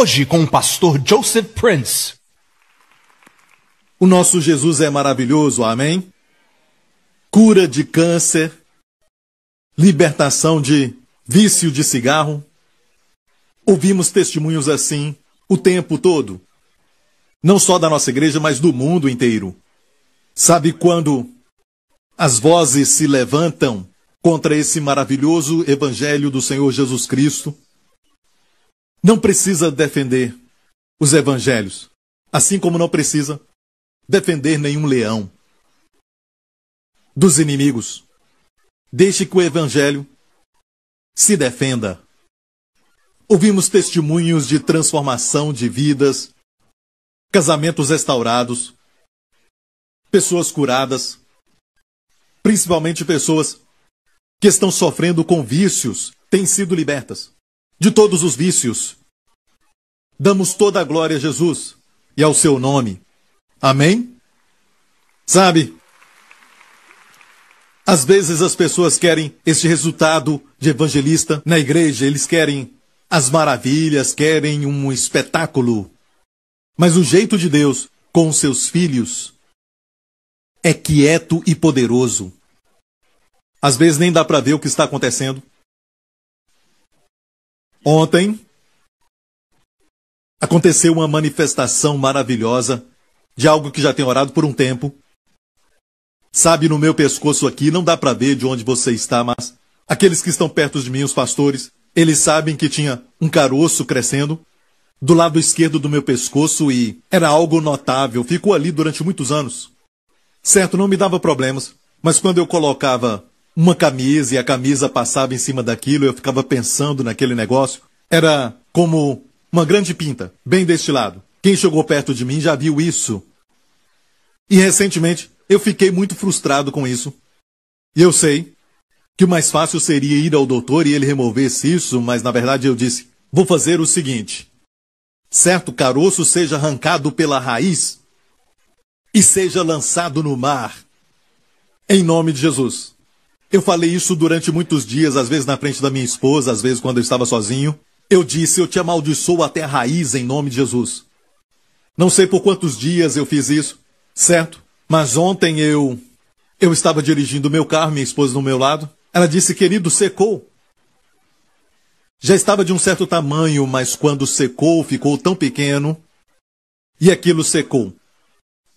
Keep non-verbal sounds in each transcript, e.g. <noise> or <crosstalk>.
hoje com o pastor Joseph Prince. O nosso Jesus é maravilhoso, amém? Cura de câncer, libertação de vício de cigarro. Ouvimos testemunhos assim o tempo todo, não só da nossa igreja, mas do mundo inteiro. Sabe quando as vozes se levantam contra esse maravilhoso evangelho do Senhor Jesus Cristo? não precisa defender os evangelhos, assim como não precisa defender nenhum leão dos inimigos. Deixe que o evangelho se defenda. Ouvimos testemunhos de transformação de vidas, casamentos restaurados, pessoas curadas, principalmente pessoas que estão sofrendo com vícios, têm sido libertas de todos os vícios. Damos toda a glória a Jesus e ao seu nome. Amém? Sabe, às vezes as pessoas querem este resultado de evangelista na igreja, eles querem as maravilhas, querem um espetáculo. Mas o jeito de Deus com seus filhos é quieto e poderoso. Às vezes nem dá para ver o que está acontecendo. Ontem aconteceu uma manifestação maravilhosa de algo que já tenho orado por um tempo. Sabe, no meu pescoço aqui, não dá para ver de onde você está, mas aqueles que estão perto de mim, os pastores, eles sabem que tinha um caroço crescendo do lado esquerdo do meu pescoço e era algo notável. Ficou ali durante muitos anos. Certo, não me dava problemas, mas quando eu colocava uma camisa e a camisa passava em cima daquilo, eu ficava pensando naquele negócio. Era como uma grande pinta, bem destilado. Quem chegou perto de mim já viu isso. E recentemente eu fiquei muito frustrado com isso. E eu sei que o mais fácil seria ir ao doutor e ele removesse isso, mas na verdade eu disse: vou fazer o seguinte. Certo caroço seja arrancado pela raiz e seja lançado no mar. Em nome de Jesus. Eu falei isso durante muitos dias, às vezes na frente da minha esposa, às vezes quando eu estava sozinho. Eu disse: Eu te amaldiçoo até a raiz em nome de Jesus. Não sei por quantos dias eu fiz isso, certo? Mas ontem eu. Eu estava dirigindo meu carro, minha esposa no meu lado. Ela disse: Querido, secou. Já estava de um certo tamanho, mas quando secou, ficou tão pequeno. E aquilo secou.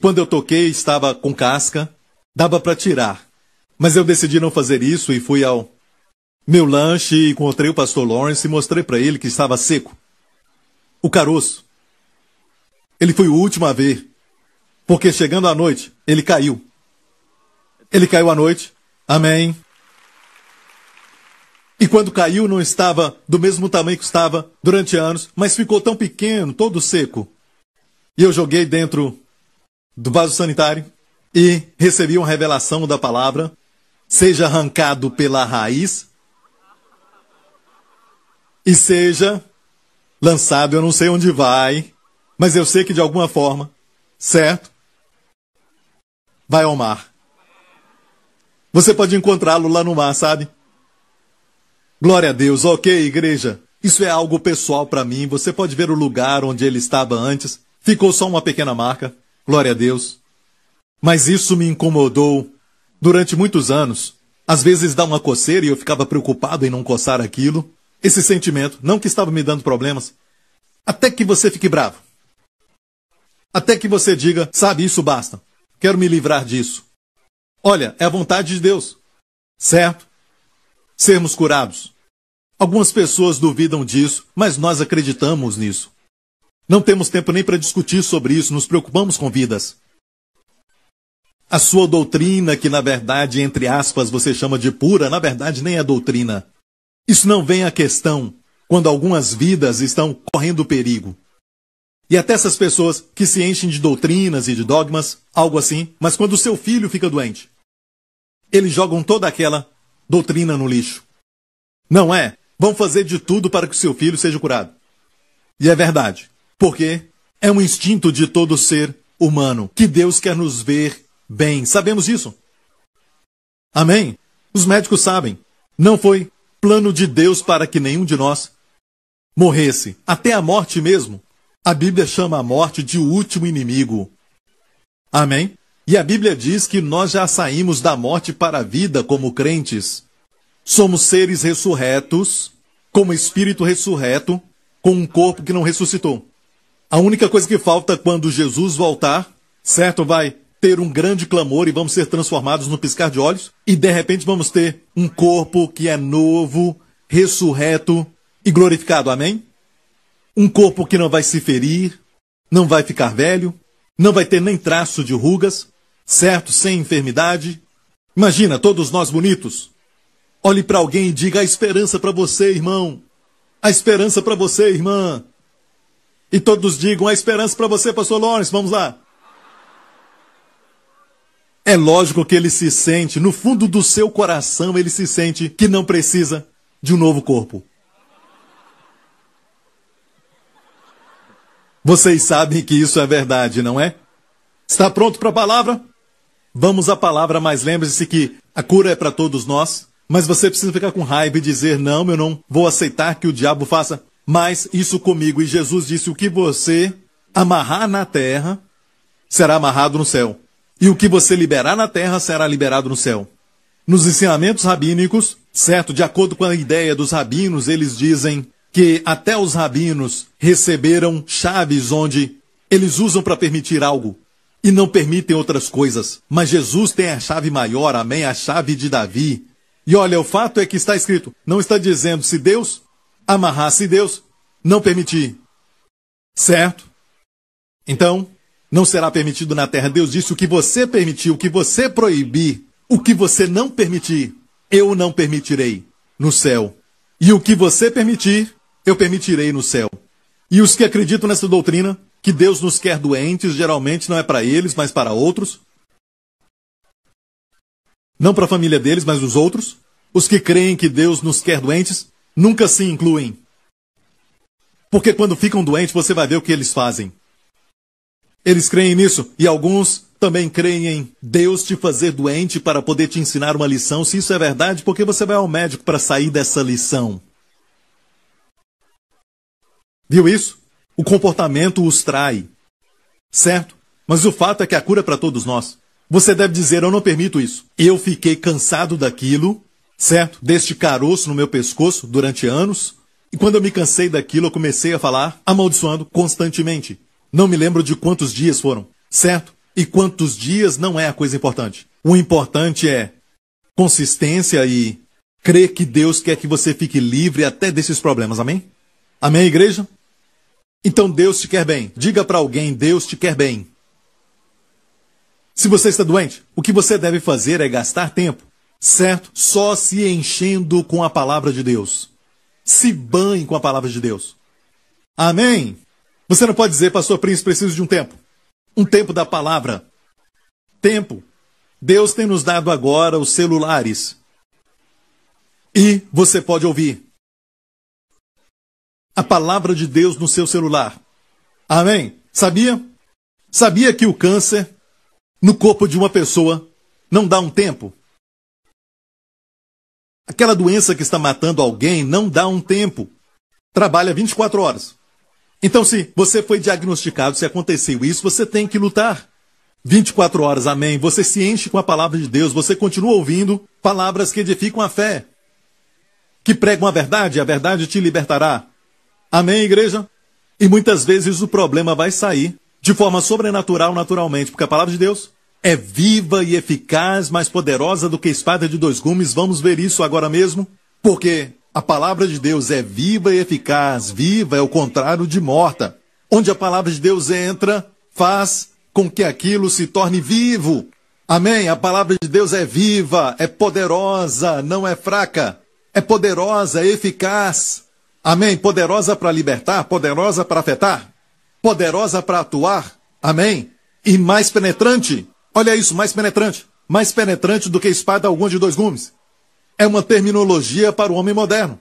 Quando eu toquei, estava com casca, dava para tirar. Mas eu decidi não fazer isso e fui ao meu lanche, e encontrei o pastor Lawrence e mostrei para ele que estava seco. O caroço. Ele foi o último a ver, porque chegando à noite, ele caiu. Ele caiu à noite. Amém. E quando caiu, não estava do mesmo tamanho que estava durante anos, mas ficou tão pequeno, todo seco. E eu joguei dentro do vaso sanitário e recebi uma revelação da palavra seja arrancado pela raiz e seja lançado, eu não sei onde vai, mas eu sei que de alguma forma, certo? Vai ao mar. Você pode encontrá-lo lá no mar, sabe? Glória a Deus, ok, igreja. Isso é algo pessoal para mim. Você pode ver o lugar onde ele estava antes. Ficou só uma pequena marca. Glória a Deus. Mas isso me incomodou durante muitos anos. Às vezes dá uma coceira e eu ficava preocupado em não coçar aquilo. Esse sentimento, não que estava me dando problemas. Até que você fique bravo. Até que você diga, sabe, isso basta. Quero me livrar disso. Olha, é a vontade de Deus. Certo? Sermos curados. Algumas pessoas duvidam disso, mas nós acreditamos nisso. Não temos tempo nem para discutir sobre isso, nos preocupamos com vidas. A sua doutrina, que na verdade, entre aspas, você chama de pura, na verdade nem é doutrina. Isso não vem à questão quando algumas vidas estão correndo perigo. E até essas pessoas que se enchem de doutrinas e de dogmas, algo assim, mas quando o seu filho fica doente, eles jogam toda aquela doutrina no lixo. Não é? Vão fazer de tudo para que o seu filho seja curado. E é verdade, porque é um instinto de todo ser humano que Deus quer nos ver bem. Sabemos isso. Amém? Os médicos sabem. Não foi plano de Deus para que nenhum de nós morresse, até a morte mesmo. A Bíblia chama a morte de último inimigo. Amém? E a Bíblia diz que nós já saímos da morte para a vida como crentes. Somos seres ressurretos, como espírito ressurreto, com um corpo que não ressuscitou. A única coisa que falta quando Jesus voltar, certo? Vai ter um grande clamor e vamos ser transformados no piscar de olhos, e de repente vamos ter um corpo que é novo, ressurreto e glorificado. Amém? Um corpo que não vai se ferir, não vai ficar velho, não vai ter nem traço de rugas, certo? Sem enfermidade. Imagina, todos nós bonitos. Olhe para alguém e diga: a esperança para você, irmão. A esperança para você, irmã. E todos digam: a esperança para você, Pastor Lawrence. Vamos lá. É lógico que ele se sente, no fundo do seu coração, ele se sente que não precisa de um novo corpo. Vocês sabem que isso é verdade, não é? Está pronto para a palavra? Vamos à palavra, mas lembre-se que a cura é para todos nós, mas você precisa ficar com raiva e dizer: não, eu não vou aceitar que o diabo faça mais isso comigo. E Jesus disse: o que você amarrar na terra será amarrado no céu. E o que você liberar na terra será liberado no céu. Nos ensinamentos rabínicos, certo, de acordo com a ideia dos rabinos, eles dizem que até os rabinos receberam chaves onde eles usam para permitir algo e não permitem outras coisas. Mas Jesus tem a chave maior, amém? A chave de Davi. E olha, o fato é que está escrito, não está dizendo se Deus amarrasse Deus, não permitir. Certo? Então, não será permitido na terra. Deus disse: o que você permitiu, o que você proibir, o que você não permitir, eu não permitirei no céu. E o que você permitir, eu permitirei no céu. E os que acreditam nessa doutrina, que Deus nos quer doentes, geralmente não é para eles, mas para outros. Não para a família deles, mas os outros. Os que creem que Deus nos quer doentes, nunca se incluem. Porque quando ficam doentes, você vai ver o que eles fazem. Eles creem nisso e alguns também creem em Deus te fazer doente para poder te ensinar uma lição. Se isso é verdade, por que você vai ao médico para sair dessa lição? Viu isso? O comportamento os trai. Certo? Mas o fato é que a cura é para todos nós. Você deve dizer: Eu não permito isso. Eu fiquei cansado daquilo, certo? Deste caroço no meu pescoço durante anos. E quando eu me cansei daquilo, eu comecei a falar amaldiçoando constantemente. Não me lembro de quantos dias foram, certo? E quantos dias não é a coisa importante. O importante é consistência e crer que Deus quer que você fique livre até desses problemas, amém? Amém, igreja? Então Deus te quer bem. Diga para alguém: Deus te quer bem. Se você está doente, o que você deve fazer é gastar tempo, certo? Só se enchendo com a palavra de Deus. Se banhe com a palavra de Deus. Amém? Você não pode dizer, pastor Príncipe, preciso de um tempo. Um tempo da palavra. Tempo. Deus tem nos dado agora os celulares. E você pode ouvir a palavra de Deus no seu celular. Amém? Sabia? Sabia que o câncer no corpo de uma pessoa não dá um tempo? Aquela doença que está matando alguém não dá um tempo. Trabalha 24 horas. Então, se você foi diagnosticado, se aconteceu isso, você tem que lutar. 24 horas, amém. Você se enche com a palavra de Deus, você continua ouvindo palavras que edificam a fé, que pregam a verdade, a verdade te libertará. Amém, igreja? E muitas vezes o problema vai sair de forma sobrenatural, naturalmente, porque a palavra de Deus é viva e eficaz, mais poderosa do que espada de dois gumes. Vamos ver isso agora mesmo, porque a palavra de Deus é viva e eficaz. Viva é o contrário de morta. Onde a palavra de Deus entra, faz com que aquilo se torne vivo. Amém? A palavra de Deus é viva, é poderosa, não é fraca. É poderosa, é eficaz. Amém? Poderosa para libertar, poderosa para afetar, poderosa para atuar. Amém? E mais penetrante. Olha isso, mais penetrante. Mais penetrante do que espada alguma de dois gumes é uma terminologia para o homem moderno,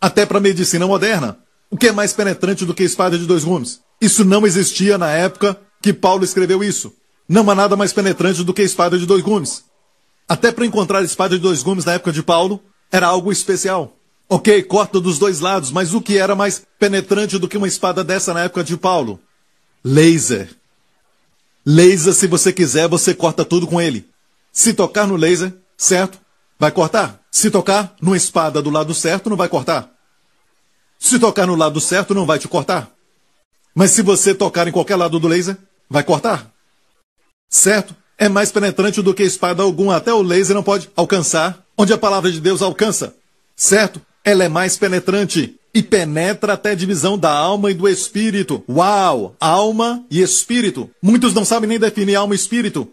até para a medicina moderna. O que é mais penetrante do que espada de dois gumes? Isso não existia na época que Paulo escreveu isso. Não há nada mais penetrante do que espada de dois gumes. Até para encontrar espada de dois gumes na época de Paulo, era algo especial. Ok, corta dos dois lados, mas o que era mais penetrante do que uma espada dessa na época de Paulo? Laser. Laser, se você quiser, você corta tudo com ele. Se tocar no laser, certo? Vai cortar? Se tocar numa espada do lado certo, não vai cortar. Se tocar no lado certo, não vai te cortar. Mas se você tocar em qualquer lado do laser, vai cortar. Certo? É mais penetrante do que espada alguma. Até o laser não pode alcançar onde a palavra de Deus alcança. Certo? Ela é mais penetrante e penetra até a divisão da alma e do espírito. Uau! Alma e espírito. Muitos não sabem nem definir alma e espírito.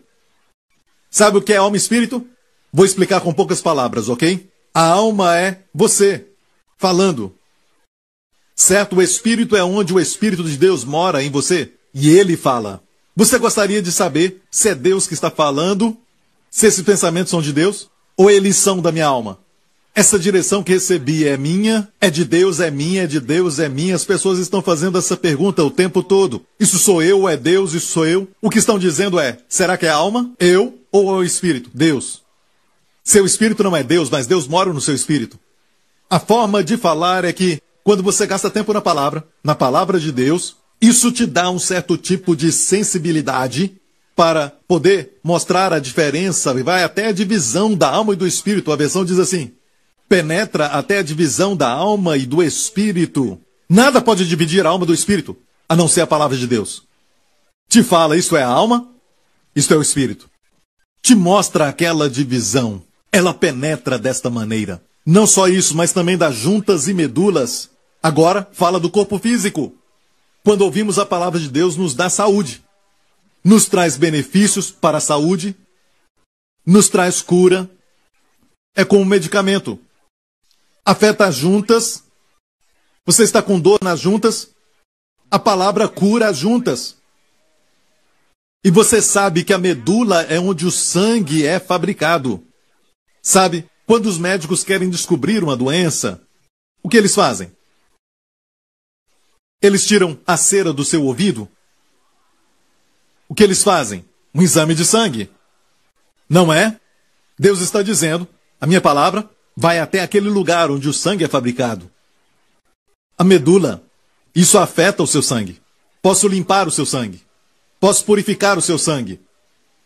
Sabe o que é alma e espírito? Vou explicar com poucas palavras, ok? A alma é você, falando. Certo? O espírito é onde o espírito de Deus mora em você e ele fala. Você gostaria de saber se é Deus que está falando, se esses pensamentos são de Deus ou eles são da minha alma? Essa direção que recebi é minha, é de Deus, é minha, é de Deus, é minha. As pessoas estão fazendo essa pergunta o tempo todo. Isso sou eu, é Deus, isso sou eu. O que estão dizendo é: será que é alma, eu ou é o espírito, Deus? Seu espírito não é Deus, mas Deus mora no seu espírito. A forma de falar é que, quando você gasta tempo na palavra, na palavra de Deus, isso te dá um certo tipo de sensibilidade para poder mostrar a diferença e vai até a divisão da alma e do espírito. A versão diz assim: penetra até a divisão da alma e do espírito. Nada pode dividir a alma do espírito, a não ser a palavra de Deus. Te fala, isso é a alma, Isso é o espírito. Te mostra aquela divisão. Ela penetra desta maneira. Não só isso, mas também das juntas e medulas. Agora, fala do corpo físico. Quando ouvimos a palavra de Deus, nos dá saúde. Nos traz benefícios para a saúde. Nos traz cura. É como um medicamento. Afeta as juntas. Você está com dor nas juntas. A palavra cura as juntas. E você sabe que a medula é onde o sangue é fabricado. Sabe, quando os médicos querem descobrir uma doença, o que eles fazem? Eles tiram a cera do seu ouvido? O que eles fazem? Um exame de sangue. Não é? Deus está dizendo, a minha palavra vai até aquele lugar onde o sangue é fabricado. A medula. Isso afeta o seu sangue. Posso limpar o seu sangue. Posso purificar o seu sangue.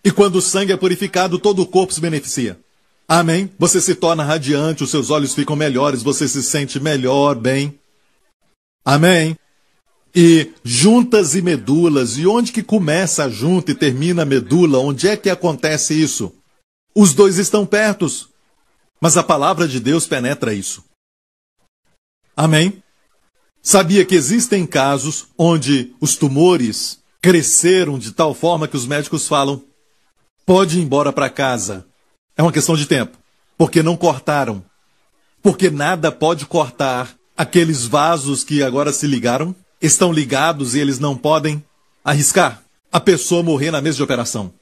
E quando o sangue é purificado, todo o corpo se beneficia. Amém. Você se torna radiante, os seus olhos ficam melhores, você se sente melhor, bem. Amém. E juntas e medulas, e onde que começa a junta e termina a medula? Onde é que acontece isso? Os dois estão pertos, mas a palavra de Deus penetra isso. Amém? Sabia que existem casos onde os tumores cresceram de tal forma que os médicos falam: pode ir embora para casa, é uma questão de tempo. Porque não cortaram. Porque nada pode cortar aqueles vasos que agora se ligaram, estão ligados e eles não podem arriscar a pessoa morrer na mesa de operação.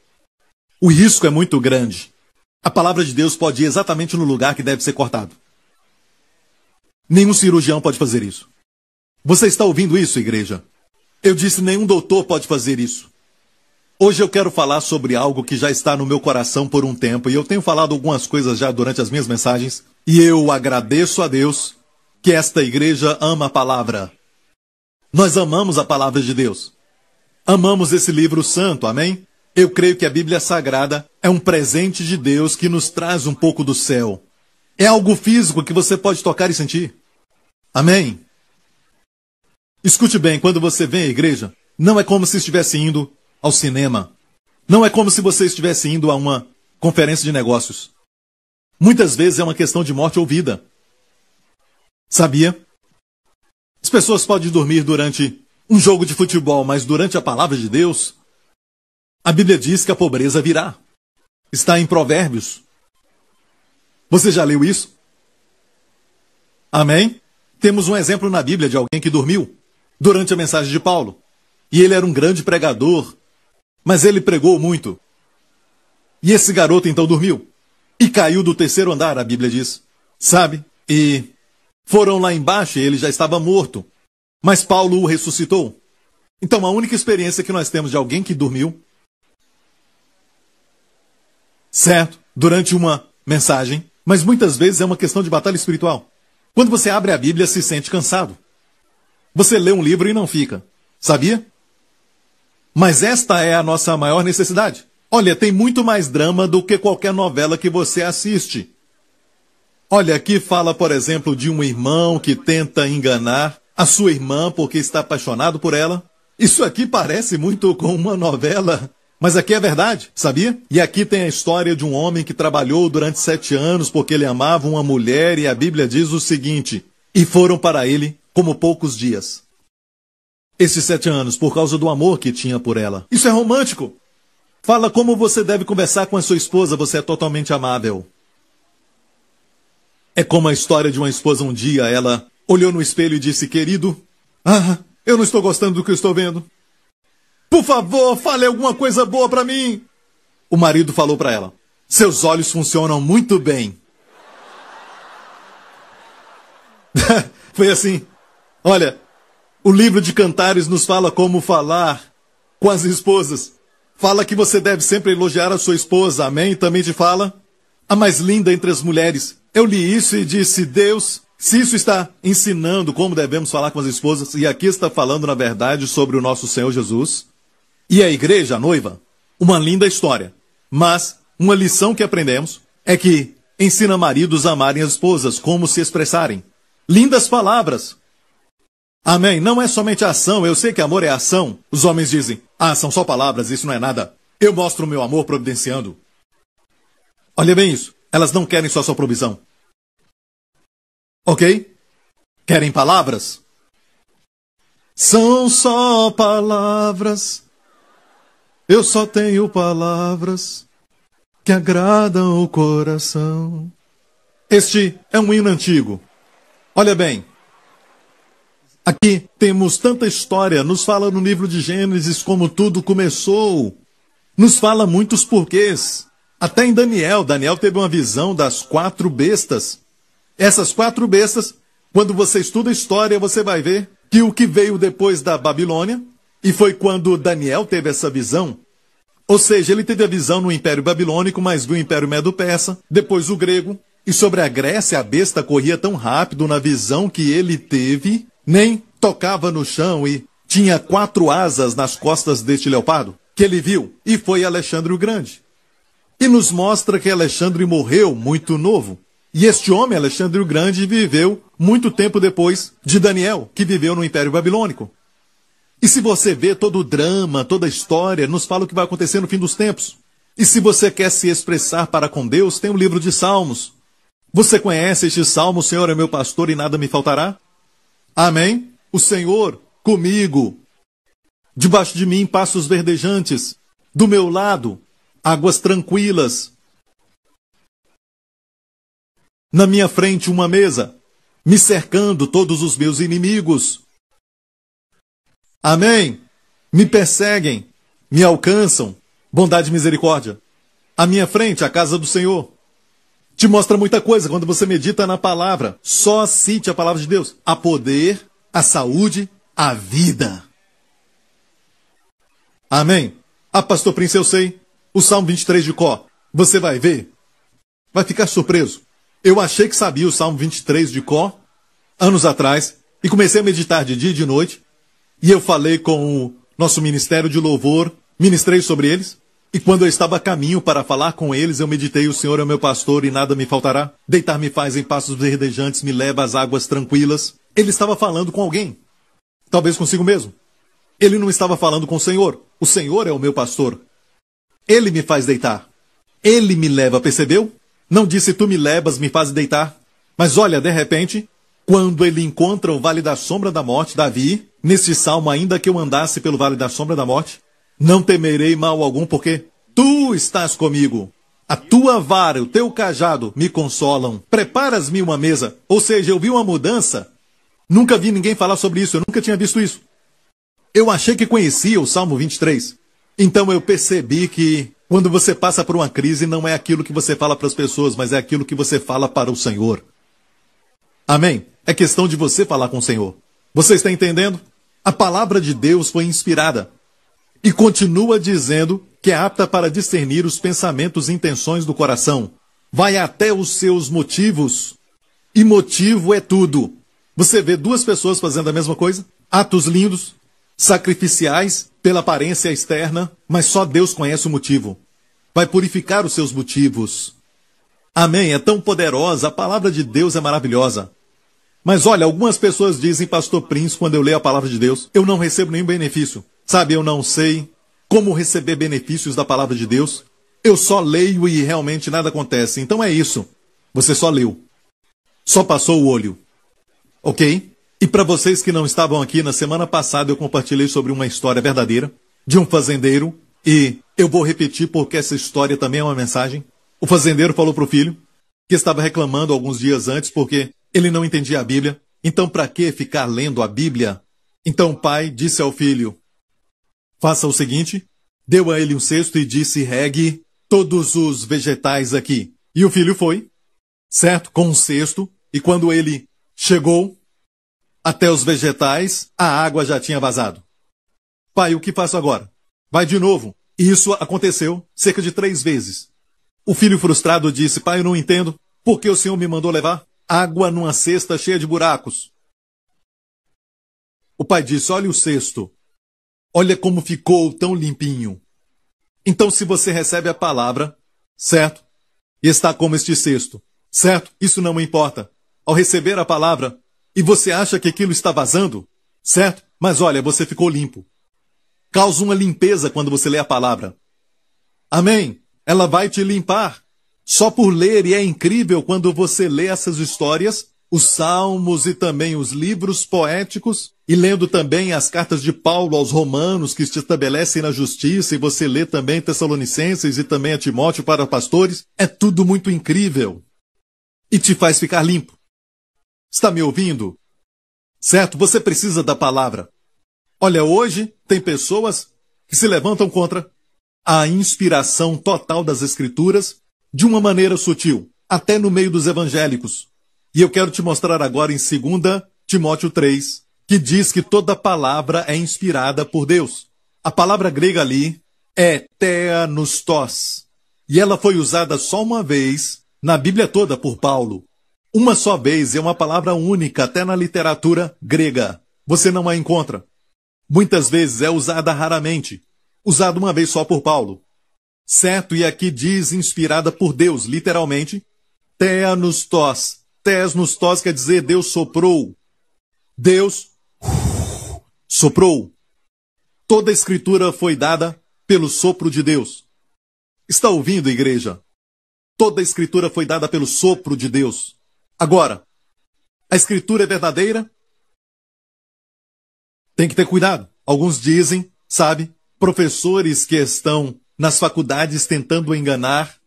O risco é muito grande. A palavra de Deus pode ir exatamente no lugar que deve ser cortado. Nenhum cirurgião pode fazer isso. Você está ouvindo isso, igreja? Eu disse: nenhum doutor pode fazer isso. Hoje eu quero falar sobre algo que já está no meu coração por um tempo e eu tenho falado algumas coisas já durante as minhas mensagens e eu agradeço a Deus que esta igreja ama a palavra. Nós amamos a palavra de Deus. Amamos esse livro santo, amém? Eu creio que a Bíblia Sagrada é um presente de Deus que nos traz um pouco do céu. É algo físico que você pode tocar e sentir. Amém? Escute bem, quando você vem à igreja, não é como se estivesse indo ao cinema. Não é como se você estivesse indo a uma conferência de negócios. Muitas vezes é uma questão de morte ou vida. Sabia? As pessoas podem dormir durante um jogo de futebol, mas durante a palavra de Deus, a Bíblia diz que a pobreza virá. Está em Provérbios. Você já leu isso? Amém? Temos um exemplo na Bíblia de alguém que dormiu durante a mensagem de Paulo. E ele era um grande pregador, mas ele pregou muito. E esse garoto então dormiu. E caiu do terceiro andar, a Bíblia diz. Sabe? E foram lá embaixo e ele já estava morto. Mas Paulo o ressuscitou. Então a única experiência que nós temos de alguém que dormiu. Certo? Durante uma mensagem. Mas muitas vezes é uma questão de batalha espiritual. Quando você abre a Bíblia, se sente cansado. Você lê um livro e não fica. Sabia? Mas esta é a nossa maior necessidade. Olha, tem muito mais drama do que qualquer novela que você assiste. Olha, aqui fala, por exemplo, de um irmão que tenta enganar a sua irmã porque está apaixonado por ela. Isso aqui parece muito com uma novela, mas aqui é verdade, sabia? E aqui tem a história de um homem que trabalhou durante sete anos porque ele amava uma mulher e a Bíblia diz o seguinte: e foram para ele como poucos dias esses sete anos por causa do amor que tinha por ela. Isso é romântico! Fala como você deve conversar com a sua esposa, você é totalmente amável. É como a história de uma esposa um dia, ela olhou no espelho e disse: Querido, ah, eu não estou gostando do que eu estou vendo. Por favor, fale alguma coisa boa para mim. O marido falou para ela: Seus olhos funcionam muito bem. <laughs> Foi assim. Olha, o livro de Cantares nos fala como falar com as esposas. Fala que você deve sempre elogiar a sua esposa, amém? E também te fala, a mais linda entre as mulheres. Eu li isso e disse, Deus, se isso está ensinando como devemos falar com as esposas, e aqui está falando, na verdade, sobre o nosso Senhor Jesus e a igreja, a noiva, uma linda história. Mas uma lição que aprendemos é que ensina maridos a amarem as esposas, como se expressarem. Lindas palavras, Amém. Não é somente ação, eu sei que amor é ação. Os homens dizem, ah, são só palavras, isso não é nada. Eu mostro o meu amor providenciando. Olha bem isso. Elas não querem só sua provisão. Ok? Querem palavras? São só palavras. Eu só tenho palavras que agradam o coração. Este é um hino antigo. Olha bem, Aqui temos tanta história, nos fala no livro de Gênesis como tudo começou, nos fala muitos porquês. Até em Daniel, Daniel teve uma visão das quatro bestas. Essas quatro bestas, quando você estuda a história, você vai ver que o que veio depois da Babilônia, e foi quando Daniel teve essa visão, ou seja, ele teve a visão no Império Babilônico, mas do Império Medo-Persa, depois o grego, e sobre a Grécia, a besta corria tão rápido na visão que ele teve nem tocava no chão e tinha quatro asas nas costas deste leopardo, que ele viu, e foi Alexandre o Grande. E nos mostra que Alexandre morreu muito novo. E este homem, Alexandre o Grande, viveu muito tempo depois de Daniel, que viveu no Império Babilônico. E se você vê todo o drama, toda a história, nos fala o que vai acontecer no fim dos tempos. E se você quer se expressar para com Deus, tem o um livro de Salmos. Você conhece este salmo, Senhor é meu pastor e nada me faltará? Amém? O Senhor comigo. Debaixo de mim passos verdejantes, do meu lado águas tranquilas. Na minha frente uma mesa, me cercando todos os meus inimigos. Amém? Me perseguem, me alcançam, bondade e misericórdia. À minha frente a casa do Senhor te mostra muita coisa quando você medita na palavra. Só cite a palavra de Deus. A poder, a saúde, a vida. Amém? Ah, pastor Prince, eu sei. O Salmo 23 de Có. Você vai ver. Vai ficar surpreso. Eu achei que sabia o Salmo 23 de Có, anos atrás, e comecei a meditar de dia e de noite. E eu falei com o nosso ministério de louvor, ministrei sobre eles. E quando eu estava a caminho para falar com eles, eu meditei: O Senhor é meu pastor e nada me faltará. Deitar-me faz em passos verdejantes, me leva às águas tranquilas. Ele estava falando com alguém, talvez consigo mesmo. Ele não estava falando com o Senhor. O Senhor é o meu pastor. Ele me faz deitar. Ele me leva, percebeu? Não disse: Tu me levas, me faz deitar. Mas olha, de repente, quando ele encontra o vale da sombra da morte, Davi, neste salmo, ainda que eu andasse pelo vale da sombra da morte, não temerei mal algum, porque tu estás comigo. A tua vara, o teu cajado me consolam. Preparas-me uma mesa. Ou seja, eu vi uma mudança. Nunca vi ninguém falar sobre isso, eu nunca tinha visto isso. Eu achei que conhecia o Salmo 23. Então eu percebi que quando você passa por uma crise, não é aquilo que você fala para as pessoas, mas é aquilo que você fala para o Senhor. Amém? É questão de você falar com o Senhor. Você está entendendo? A palavra de Deus foi inspirada. E continua dizendo que é apta para discernir os pensamentos e intenções do coração. Vai até os seus motivos. E motivo é tudo. Você vê duas pessoas fazendo a mesma coisa? Atos lindos, sacrificiais pela aparência externa, mas só Deus conhece o motivo. Vai purificar os seus motivos. Amém? É tão poderosa, a palavra de Deus é maravilhosa. Mas olha, algumas pessoas dizem, Pastor Prince, quando eu leio a palavra de Deus, eu não recebo nenhum benefício. Sabe, eu não sei como receber benefícios da palavra de Deus. Eu só leio e realmente nada acontece. Então é isso. Você só leu. Só passou o olho. Ok? E para vocês que não estavam aqui, na semana passada eu compartilhei sobre uma história verdadeira de um fazendeiro. E eu vou repetir porque essa história também é uma mensagem. O fazendeiro falou para o filho que estava reclamando alguns dias antes porque ele não entendia a Bíblia. Então, para que ficar lendo a Bíblia? Então o pai disse ao filho: Faça o seguinte: deu a ele um cesto e disse: regue todos os vegetais aqui. E o filho foi, certo? Com um cesto. E quando ele chegou até os vegetais, a água já tinha vazado. Pai, o que faço agora? Vai de novo. E isso aconteceu cerca de três vezes. O filho frustrado disse: Pai, eu não entendo. Por que o senhor me mandou levar água numa cesta cheia de buracos? O pai disse: Olha o cesto. Olha como ficou tão limpinho. Então, se você recebe a palavra, certo? E está como este cesto, certo? Isso não importa. Ao receber a palavra, e você acha que aquilo está vazando, certo? Mas olha, você ficou limpo. Causa uma limpeza quando você lê a palavra. Amém? Ela vai te limpar. Só por ler, e é incrível quando você lê essas histórias os salmos e também os livros poéticos, e lendo também as cartas de Paulo aos Romanos, que se estabelecem na justiça, e você lê também Tessalonicenses e também a Timóteo para pastores, é tudo muito incrível e te faz ficar limpo. Está me ouvindo? Certo, você precisa da palavra. Olha, hoje tem pessoas que se levantam contra a inspiração total das Escrituras de uma maneira sutil, até no meio dos evangélicos. E eu quero te mostrar agora em 2 Timóteo 3, que diz que toda palavra é inspirada por Deus. A palavra grega ali é teanustos, e ela foi usada só uma vez na Bíblia toda por Paulo. Uma só vez é uma palavra única, até na literatura grega. Você não a encontra. Muitas vezes é usada raramente, usada uma vez só por Paulo. Certo, e aqui diz inspirada por Deus, literalmente, teanustos, Tes nos tos quer dizer Deus soprou. Deus soprou. Toda a escritura foi dada pelo sopro de Deus. Está ouvindo, igreja? Toda a escritura foi dada pelo sopro de Deus. Agora, a escritura é verdadeira? Tem que ter cuidado. Alguns dizem, sabe, professores que estão nas faculdades tentando enganar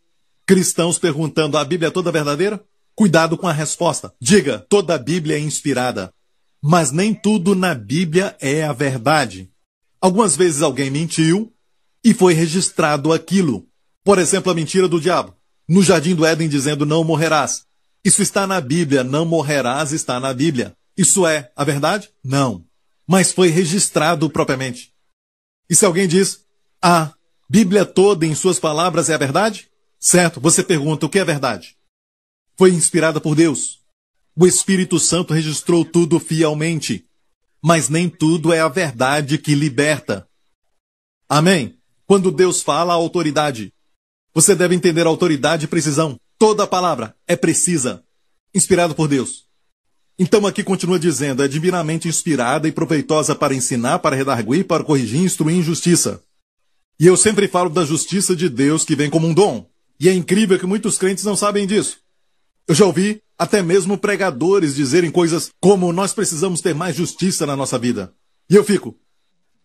cristãos perguntando: a Bíblia é toda verdadeira? Cuidado com a resposta. Diga, toda a Bíblia é inspirada. Mas nem tudo na Bíblia é a verdade. Algumas vezes alguém mentiu e foi registrado aquilo. Por exemplo, a mentira do diabo. No jardim do Éden dizendo não morrerás. Isso está na Bíblia, não morrerás está na Bíblia. Isso é a verdade? Não. Mas foi registrado propriamente. E se alguém diz, a Bíblia toda em suas palavras é a verdade? Certo, você pergunta o que é verdade? foi inspirada por Deus. O Espírito Santo registrou tudo fielmente. Mas nem tudo é a verdade que liberta. Amém? Quando Deus fala a autoridade, você deve entender a autoridade e precisão. Toda palavra é precisa, inspirada por Deus. Então aqui continua dizendo, é divinamente inspirada e proveitosa para ensinar, para redarguir, para corrigir, instruir injustiça. E eu sempre falo da justiça de Deus que vem como um dom. E é incrível que muitos crentes não sabem disso. Eu já ouvi até mesmo pregadores dizerem coisas como nós precisamos ter mais justiça na nossa vida. E eu fico,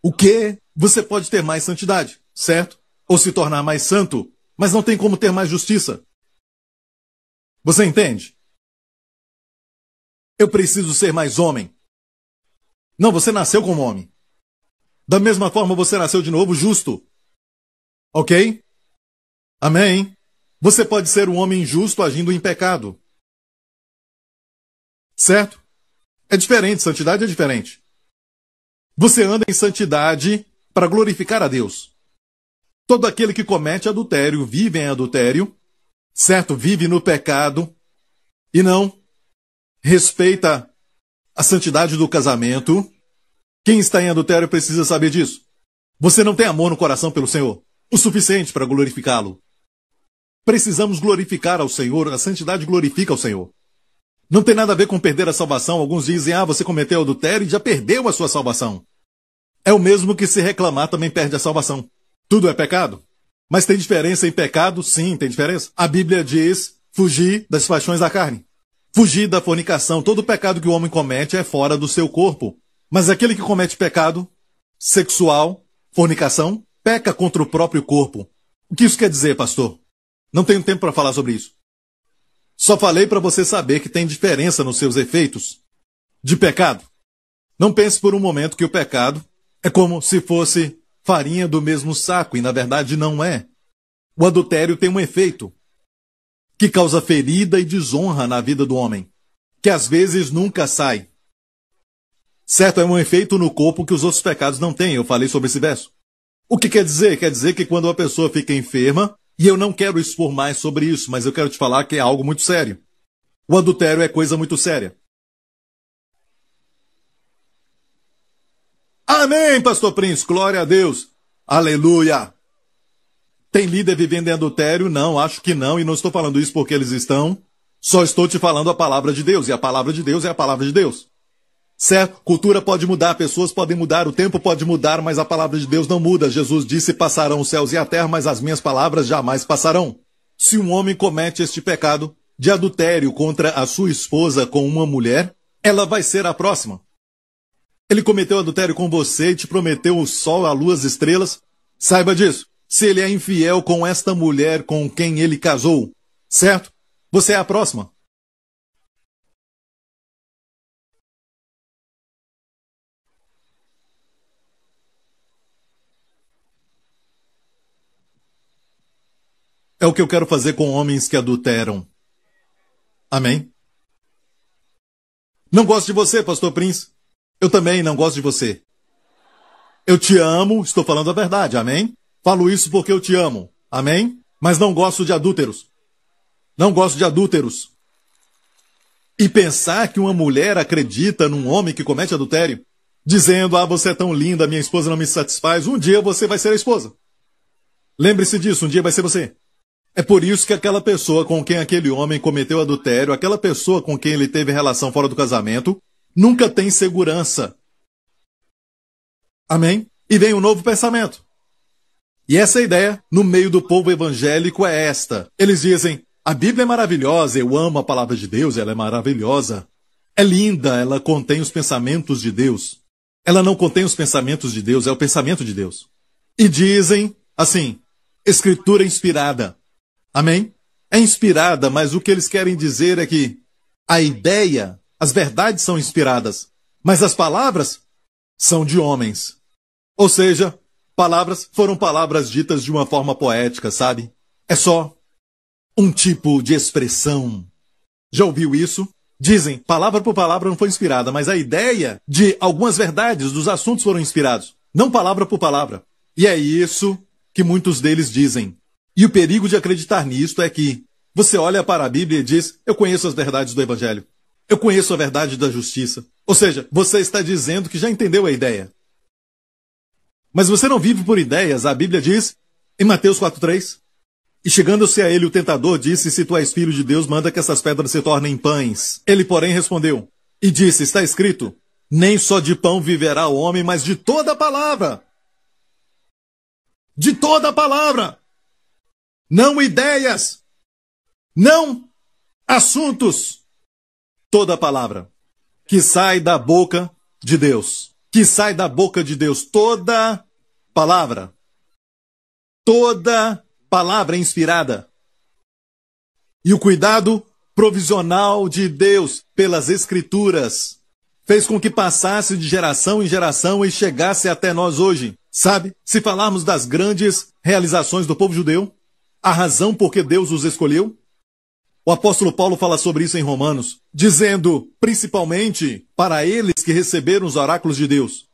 o que? Você pode ter mais santidade, certo? Ou se tornar mais santo, mas não tem como ter mais justiça. Você entende? Eu preciso ser mais homem. Não, você nasceu como homem. Da mesma forma, você nasceu de novo justo. Ok? Amém? Você pode ser um homem justo agindo em pecado. Certo? É diferente, santidade é diferente. Você anda em santidade para glorificar a Deus. Todo aquele que comete adultério vive em adultério, certo? Vive no pecado e não respeita a santidade do casamento. Quem está em adultério precisa saber disso. Você não tem amor no coração pelo Senhor, o suficiente para glorificá-lo. Precisamos glorificar ao Senhor, a santidade glorifica ao Senhor. Não tem nada a ver com perder a salvação. Alguns dizem, ah, você cometeu adultério e já perdeu a sua salvação. É o mesmo que se reclamar também perde a salvação. Tudo é pecado? Mas tem diferença em pecado? Sim, tem diferença. A Bíblia diz fugir das paixões da carne. Fugir da fornicação. Todo pecado que o homem comete é fora do seu corpo. Mas aquele que comete pecado sexual, fornicação, peca contra o próprio corpo. O que isso quer dizer, pastor? Não tenho tempo para falar sobre isso. Só falei para você saber que tem diferença nos seus efeitos de pecado. Não pense por um momento que o pecado é como se fosse farinha do mesmo saco, e na verdade não é. O adultério tem um efeito que causa ferida e desonra na vida do homem, que às vezes nunca sai. Certo, é um efeito no corpo que os outros pecados não têm, eu falei sobre esse verso. O que quer dizer? Quer dizer que quando uma pessoa fica enferma, e eu não quero expor mais sobre isso, mas eu quero te falar que é algo muito sério. O adultério é coisa muito séria. Amém, Pastor Prince, glória a Deus. Aleluia. Tem líder vivendo em adultério? Não, acho que não, e não estou falando isso porque eles estão. Só estou te falando a palavra de Deus, e a palavra de Deus é a palavra de Deus. Certo? Cultura pode mudar, pessoas podem mudar, o tempo pode mudar, mas a palavra de Deus não muda. Jesus disse: Passarão os céus e a terra, mas as minhas palavras jamais passarão. Se um homem comete este pecado de adultério contra a sua esposa com uma mulher, ela vai ser a próxima. Ele cometeu adultério com você e te prometeu o sol, a lua, as estrelas. Saiba disso. Se ele é infiel com esta mulher com quem ele casou, certo? Você é a próxima. É o que eu quero fazer com homens que adulteram. Amém? Não gosto de você, Pastor Prince. Eu também não gosto de você. Eu te amo, estou falando a verdade, amém? Falo isso porque eu te amo, amém? Mas não gosto de adúlteros. Não gosto de adúlteros. E pensar que uma mulher acredita num homem que comete adultério, dizendo: Ah, você é tão linda, minha esposa não me satisfaz, um dia você vai ser a esposa. Lembre-se disso, um dia vai ser você. É por isso que aquela pessoa com quem aquele homem cometeu adultério, aquela pessoa com quem ele teve relação fora do casamento, nunca tem segurança. Amém? E vem um novo pensamento. E essa ideia, no meio do povo evangélico, é esta. Eles dizem: a Bíblia é maravilhosa, eu amo a palavra de Deus, ela é maravilhosa. É linda, ela contém os pensamentos de Deus. Ela não contém os pensamentos de Deus, é o pensamento de Deus. E dizem assim: Escritura inspirada. Amém? É inspirada, mas o que eles querem dizer é que a ideia, as verdades são inspiradas, mas as palavras são de homens. Ou seja, palavras foram palavras ditas de uma forma poética, sabe? É só um tipo de expressão. Já ouviu isso? Dizem, palavra por palavra não foi inspirada, mas a ideia de algumas verdades dos assuntos foram inspirados, não palavra por palavra. E é isso que muitos deles dizem. E o perigo de acreditar nisto é que você olha para a Bíblia e diz: Eu conheço as verdades do Evangelho. Eu conheço a verdade da justiça. Ou seja, você está dizendo que já entendeu a ideia. Mas você não vive por ideias, a Bíblia diz em Mateus 4,3. E chegando-se a ele, o tentador disse: Se tu és filho de Deus, manda que essas pedras se tornem pães. Ele, porém, respondeu e disse: Está escrito: Nem só de pão viverá o homem, mas de toda a palavra. De toda a palavra! não ideias, não assuntos. Toda palavra que sai da boca de Deus, que sai da boca de Deus, toda palavra, toda palavra inspirada. E o cuidado provisional de Deus pelas Escrituras fez com que passasse de geração em geração e chegasse até nós hoje. Sabe, se falarmos das grandes realizações do povo judeu, a razão por que Deus os escolheu? O apóstolo Paulo fala sobre isso em Romanos, dizendo principalmente para eles que receberam os oráculos de Deus.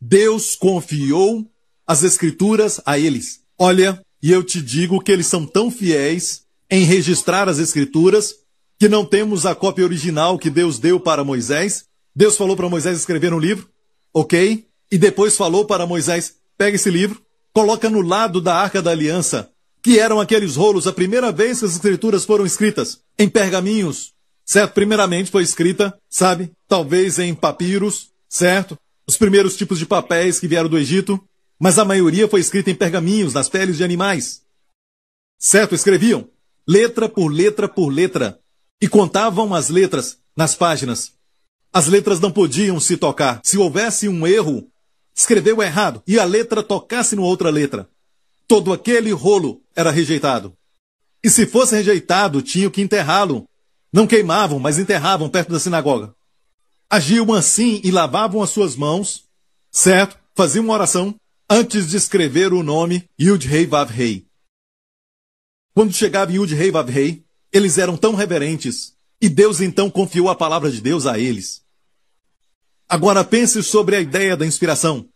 Deus confiou as escrituras a eles. Olha, e eu te digo que eles são tão fiéis em registrar as escrituras que não temos a cópia original que Deus deu para Moisés. Deus falou para Moisés escrever um livro, ok? E depois falou para Moisés: pega esse livro, coloca no lado da arca da aliança que eram aqueles rolos a primeira vez que as escrituras foram escritas, em pergaminhos, certo? Primeiramente foi escrita, sabe? Talvez em papiros, certo? Os primeiros tipos de papéis que vieram do Egito, mas a maioria foi escrita em pergaminhos, nas peles de animais. Certo? Escreviam letra por letra por letra e contavam as letras nas páginas. As letras não podiam se tocar. Se houvesse um erro, escreveu errado e a letra tocasse em outra letra todo aquele rolo era rejeitado. E se fosse rejeitado, tinham que enterrá-lo. Não queimavam, mas enterravam perto da sinagoga. Agiam assim e lavavam as suas mãos, certo? Faziam uma oração antes de escrever o nome Yud-Rei Vav-Rei. Quando chegava Yud-Rei Vav-Rei, eles eram tão reverentes, e Deus então confiou a palavra de Deus a eles. Agora pense sobre a ideia da inspiração.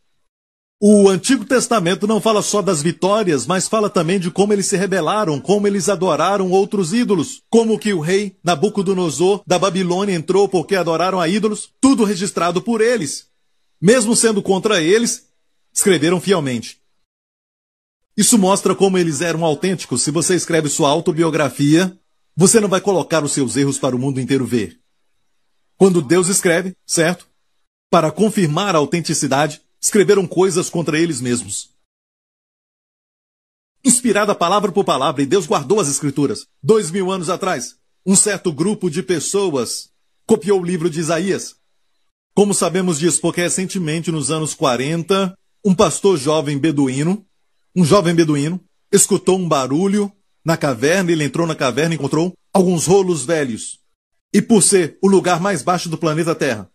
O Antigo Testamento não fala só das vitórias, mas fala também de como eles se rebelaram, como eles adoraram outros ídolos, como que o rei Nabucodonosor da Babilônia entrou porque adoraram a ídolos, tudo registrado por eles. Mesmo sendo contra eles, escreveram fielmente. Isso mostra como eles eram autênticos. Se você escreve sua autobiografia, você não vai colocar os seus erros para o mundo inteiro ver. Quando Deus escreve, certo? Para confirmar a autenticidade, escreveram coisas contra eles mesmos. Inspirada palavra por palavra, e Deus guardou as escrituras. Dois mil anos atrás, um certo grupo de pessoas copiou o livro de Isaías. Como sabemos disso? Porque recentemente, nos anos 40, um pastor jovem beduíno, um jovem beduíno, escutou um barulho na caverna, ele entrou na caverna e encontrou alguns rolos velhos. E por ser o lugar mais baixo do planeta Terra,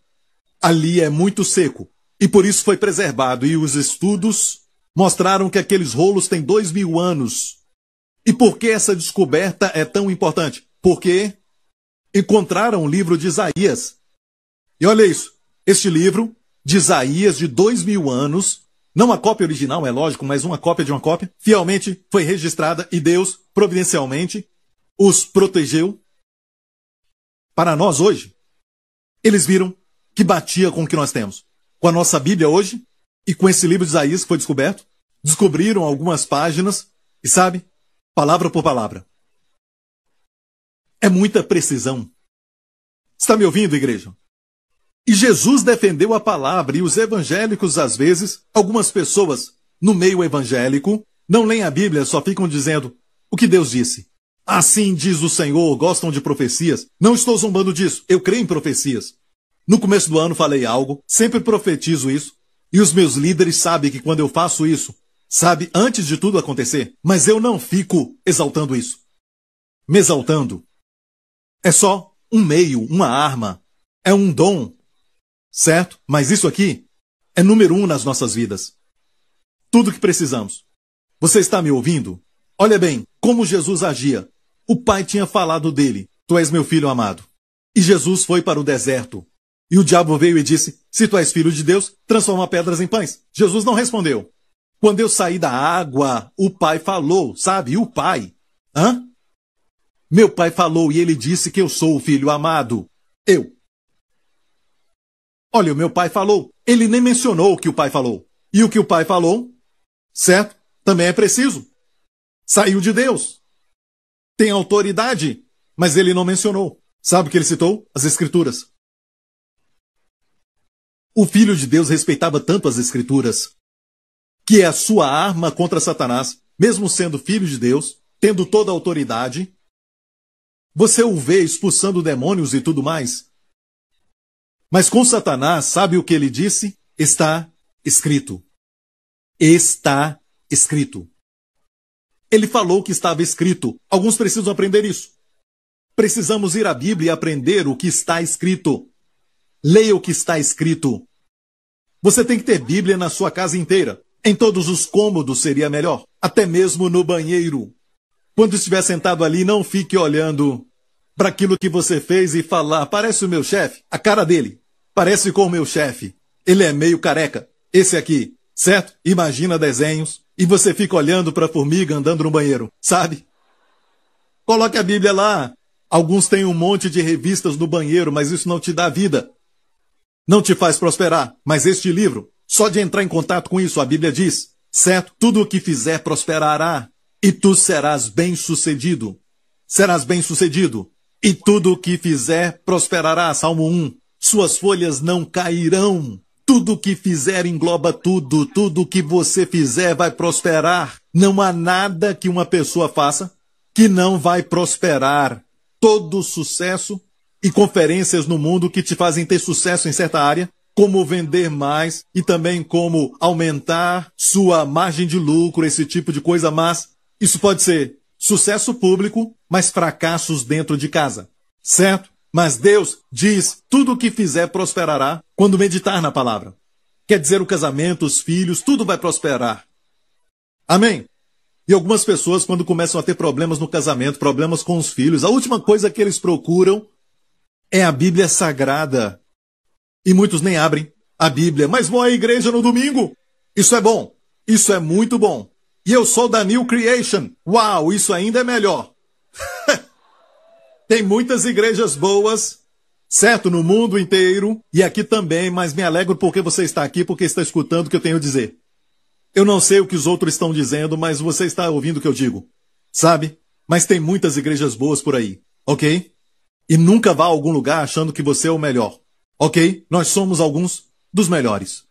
ali é muito seco. E por isso foi preservado. E os estudos mostraram que aqueles rolos têm dois mil anos. E por que essa descoberta é tão importante? Porque encontraram o livro de Isaías. E olha isso. Este livro de Isaías, de dois mil anos, não a cópia original, é lógico, mas uma cópia de uma cópia, fielmente foi registrada e Deus, providencialmente, os protegeu. Para nós hoje, eles viram que batia com o que nós temos com a nossa Bíblia hoje e com esse livro de Isaías que foi descoberto. Descobriram algumas páginas e, sabe, palavra por palavra. É muita precisão. Está me ouvindo, igreja? E Jesus defendeu a palavra, e os evangélicos, às vezes, algumas pessoas no meio evangélico, não leem a Bíblia, só ficam dizendo o que Deus disse. Assim diz o Senhor, gostam de profecias. Não estou zombando disso, eu creio em profecias. No começo do ano falei algo, sempre profetizo isso, e os meus líderes sabem que quando eu faço isso, sabe, antes de tudo acontecer, mas eu não fico exaltando isso. Me exaltando é só um meio, uma arma, é um dom, certo? Mas isso aqui é número um nas nossas vidas. Tudo que precisamos. Você está me ouvindo? Olha bem como Jesus agia. O Pai tinha falado dele: Tu és meu filho amado. E Jesus foi para o deserto e o diabo veio e disse: Se tu és filho de Deus, transforma pedras em pães. Jesus não respondeu. Quando eu saí da água, o pai falou, sabe? O pai. Hã? Meu pai falou e ele disse que eu sou o filho amado. Eu. Olha, o meu pai falou. Ele nem mencionou o que o pai falou. E o que o pai falou, certo? Também é preciso. Saiu de Deus. Tem autoridade, mas ele não mencionou. Sabe o que ele citou? As Escrituras. O Filho de Deus respeitava tanto as Escrituras, que é a sua arma contra Satanás, mesmo sendo filho de Deus, tendo toda a autoridade. Você o vê expulsando demônios e tudo mais. Mas com Satanás, sabe o que ele disse? Está escrito. Está escrito. Ele falou que estava escrito. Alguns precisam aprender isso. Precisamos ir à Bíblia e aprender o que está escrito. Leia o que está escrito. Você tem que ter Bíblia na sua casa inteira. Em todos os cômodos seria melhor, até mesmo no banheiro. Quando estiver sentado ali, não fique olhando para aquilo que você fez e falar: parece o meu chefe, a cara dele, parece com o meu chefe. Ele é meio careca, esse aqui, certo? Imagina desenhos e você fica olhando para a formiga andando no banheiro, sabe? Coloque a Bíblia lá. Alguns têm um monte de revistas no banheiro, mas isso não te dá vida não te faz prosperar, mas este livro, só de entrar em contato com isso, a Bíblia diz, certo? Tudo o que fizer prosperará, e tu serás bem-sucedido. Serás bem-sucedido, e tudo o que fizer prosperará. Salmo 1. Suas folhas não cairão. Tudo o que fizer engloba tudo. Tudo o que você fizer vai prosperar. Não há nada que uma pessoa faça que não vai prosperar. Todo sucesso e conferências no mundo que te fazem ter sucesso em certa área, como vender mais e também como aumentar sua margem de lucro, esse tipo de coisa, mas isso pode ser sucesso público, mas fracassos dentro de casa, certo? Mas Deus diz: tudo o que fizer prosperará quando meditar na palavra. Quer dizer, o casamento, os filhos, tudo vai prosperar. Amém? E algumas pessoas, quando começam a ter problemas no casamento, problemas com os filhos, a última coisa que eles procuram é a Bíblia é Sagrada. E muitos nem abrem a Bíblia, mas vão à igreja no domingo. Isso é bom. Isso é muito bom. E eu sou da New Creation. Uau, isso ainda é melhor. <laughs> Tem muitas igrejas boas, certo, no mundo inteiro e aqui também, mas me alegro porque você está aqui, porque está escutando o que eu tenho a dizer. Eu não sei o que os outros estão dizendo, mas você está ouvindo o que eu digo, sabe? Mas tem muitas igrejas boas por aí, ok? E nunca vá a algum lugar achando que você é o melhor. Ok? Nós somos alguns dos melhores.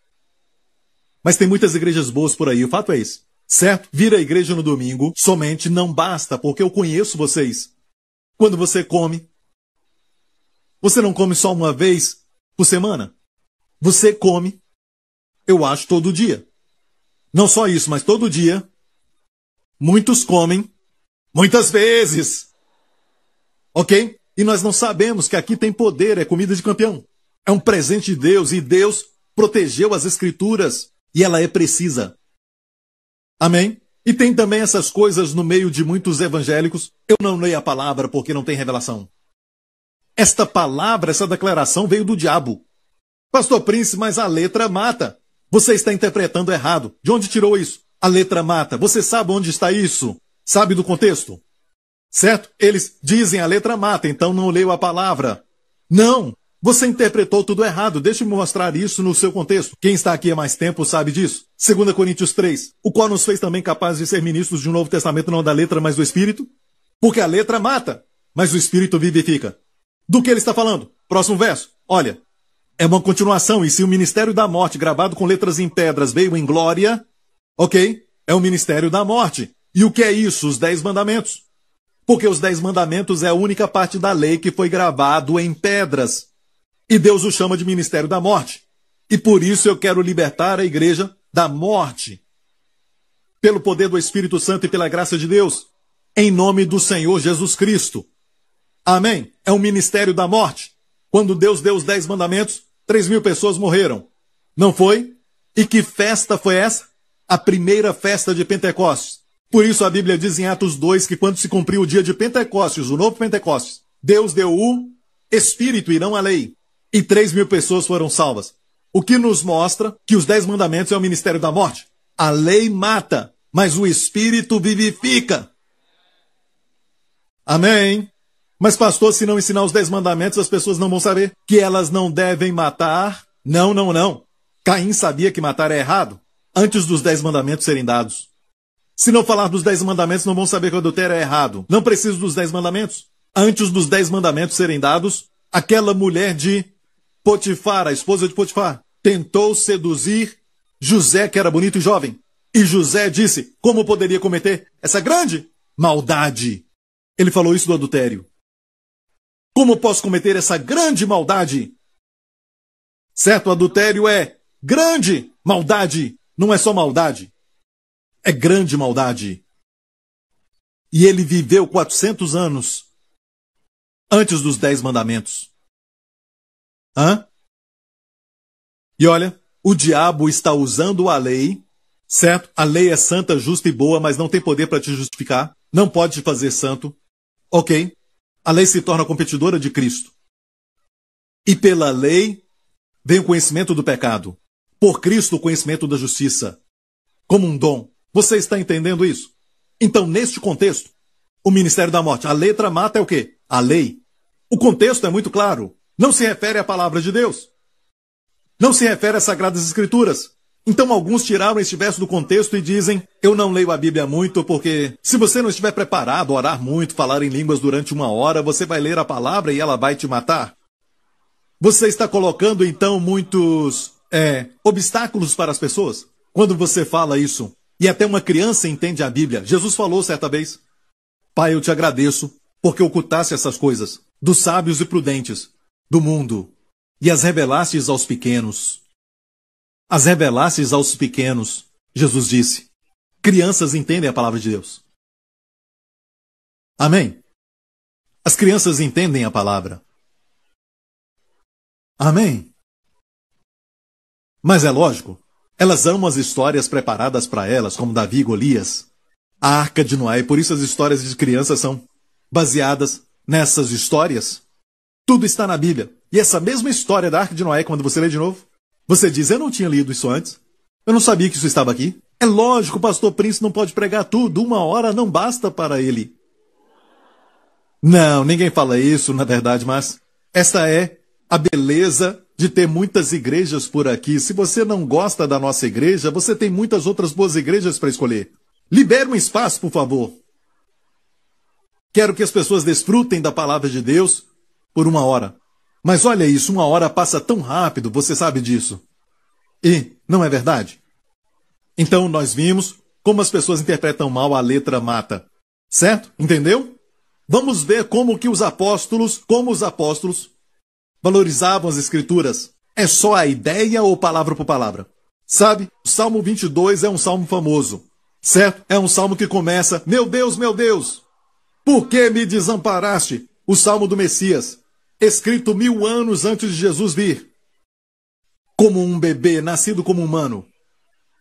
Mas tem muitas igrejas boas por aí, o fato é esse. Certo? Vir à igreja no domingo somente não basta, porque eu conheço vocês. Quando você come, você não come só uma vez por semana. Você come, eu acho, todo dia. Não só isso, mas todo dia. Muitos comem muitas vezes. Ok? E nós não sabemos que aqui tem poder, é comida de campeão. É um presente de Deus e Deus protegeu as escrituras e ela é precisa. Amém? E tem também essas coisas no meio de muitos evangélicos. Eu não leio a palavra porque não tem revelação. Esta palavra, essa declaração veio do diabo. Pastor Prince, mas a letra mata. Você está interpretando errado. De onde tirou isso? A letra mata. Você sabe onde está isso? Sabe do contexto? Certo? Eles dizem a letra mata, então não leu a palavra. Não! Você interpretou tudo errado. Deixe-me mostrar isso no seu contexto. Quem está aqui há mais tempo sabe disso. 2 Coríntios 3, o qual nos fez também capazes de ser ministros de um novo testamento, não da letra, mas do Espírito. Porque a letra mata, mas o Espírito vivifica. Do que ele está falando? Próximo verso. Olha, é uma continuação. E se o ministério da morte, gravado com letras em pedras, veio em glória, ok, é o ministério da morte. E o que é isso? Os dez mandamentos porque os Dez Mandamentos é a única parte da lei que foi gravado em pedras. E Deus o chama de ministério da morte. E por isso eu quero libertar a igreja da morte. Pelo poder do Espírito Santo e pela graça de Deus, em nome do Senhor Jesus Cristo. Amém? É um ministério da morte. Quando Deus deu os dez mandamentos, três mil pessoas morreram. Não foi? E que festa foi essa? A primeira festa de Pentecostes. Por isso a Bíblia diz em Atos 2 que quando se cumpriu o dia de Pentecostes, o novo Pentecostes, Deus deu o Espírito e não a lei. E 3 mil pessoas foram salvas. O que nos mostra que os dez mandamentos é o ministério da morte. A lei mata, mas o Espírito vivifica. Amém? Mas, pastor, se não ensinar os dez mandamentos, as pessoas não vão saber que elas não devem matar. Não, não, não. Caim sabia que matar é errado antes dos dez mandamentos serem dados. Se não falar dos dez mandamentos, não vão saber que o adultério é errado. Não preciso dos dez mandamentos. Antes dos dez mandamentos serem dados, aquela mulher de Potifar, a esposa de Potifar, tentou seduzir José, que era bonito e jovem. E José disse: Como poderia cometer essa grande maldade? Ele falou isso do adultério. Como posso cometer essa grande maldade? Certo, adultério é grande maldade, não é só maldade é grande maldade. E ele viveu 400 anos antes dos Dez Mandamentos. Hã? E olha, o diabo está usando a lei, certo? A lei é santa, justa e boa, mas não tem poder para te justificar, não pode te fazer santo. Ok? A lei se torna competidora de Cristo. E pela lei vem o conhecimento do pecado. Por Cristo, o conhecimento da justiça, como um dom. Você está entendendo isso? Então, neste contexto, o Ministério da Morte, a letra mata é o quê? A lei. O contexto é muito claro. Não se refere à palavra de Deus. Não se refere às Sagradas Escrituras. Então, alguns tiraram este verso do contexto e dizem: Eu não leio a Bíblia muito porque, se você não estiver preparado, orar muito, falar em línguas durante uma hora, você vai ler a palavra e ela vai te matar. Você está colocando, então, muitos é, obstáculos para as pessoas? Quando você fala isso, e até uma criança entende a Bíblia. Jesus falou certa vez: Pai, eu te agradeço porque ocultaste essas coisas dos sábios e prudentes do mundo e as revelastes aos pequenos. As revelastes aos pequenos, Jesus disse. Crianças entendem a palavra de Deus. Amém? As crianças entendem a palavra. Amém? Mas é lógico elas amam as histórias preparadas para elas, como Davi e Golias, a Arca de Noé, por isso as histórias de crianças são baseadas nessas histórias. Tudo está na Bíblia. E essa mesma história da Arca de Noé, quando você lê de novo, você diz: Eu não tinha lido isso antes. Eu não sabia que isso estava aqui. É lógico, o pastor Príncipe não pode pregar tudo. Uma hora não basta para ele. Não, ninguém fala isso, na verdade, mas esta é a beleza de ter muitas igrejas por aqui. Se você não gosta da nossa igreja, você tem muitas outras boas igrejas para escolher. Libere um espaço, por favor. Quero que as pessoas desfrutem da palavra de Deus por uma hora. Mas olha isso, uma hora passa tão rápido, você sabe disso. E não é verdade? Então nós vimos como as pessoas interpretam mal a letra mata. Certo? Entendeu? Vamos ver como que os apóstolos, como os apóstolos valorizavam as escrituras. É só a ideia ou palavra por palavra? Sabe, o Salmo 22 é um salmo famoso, certo? É um salmo que começa: Meu Deus, meu Deus, por que me desamparaste? O salmo do Messias, escrito mil anos antes de Jesus vir. Como um bebê nascido como humano.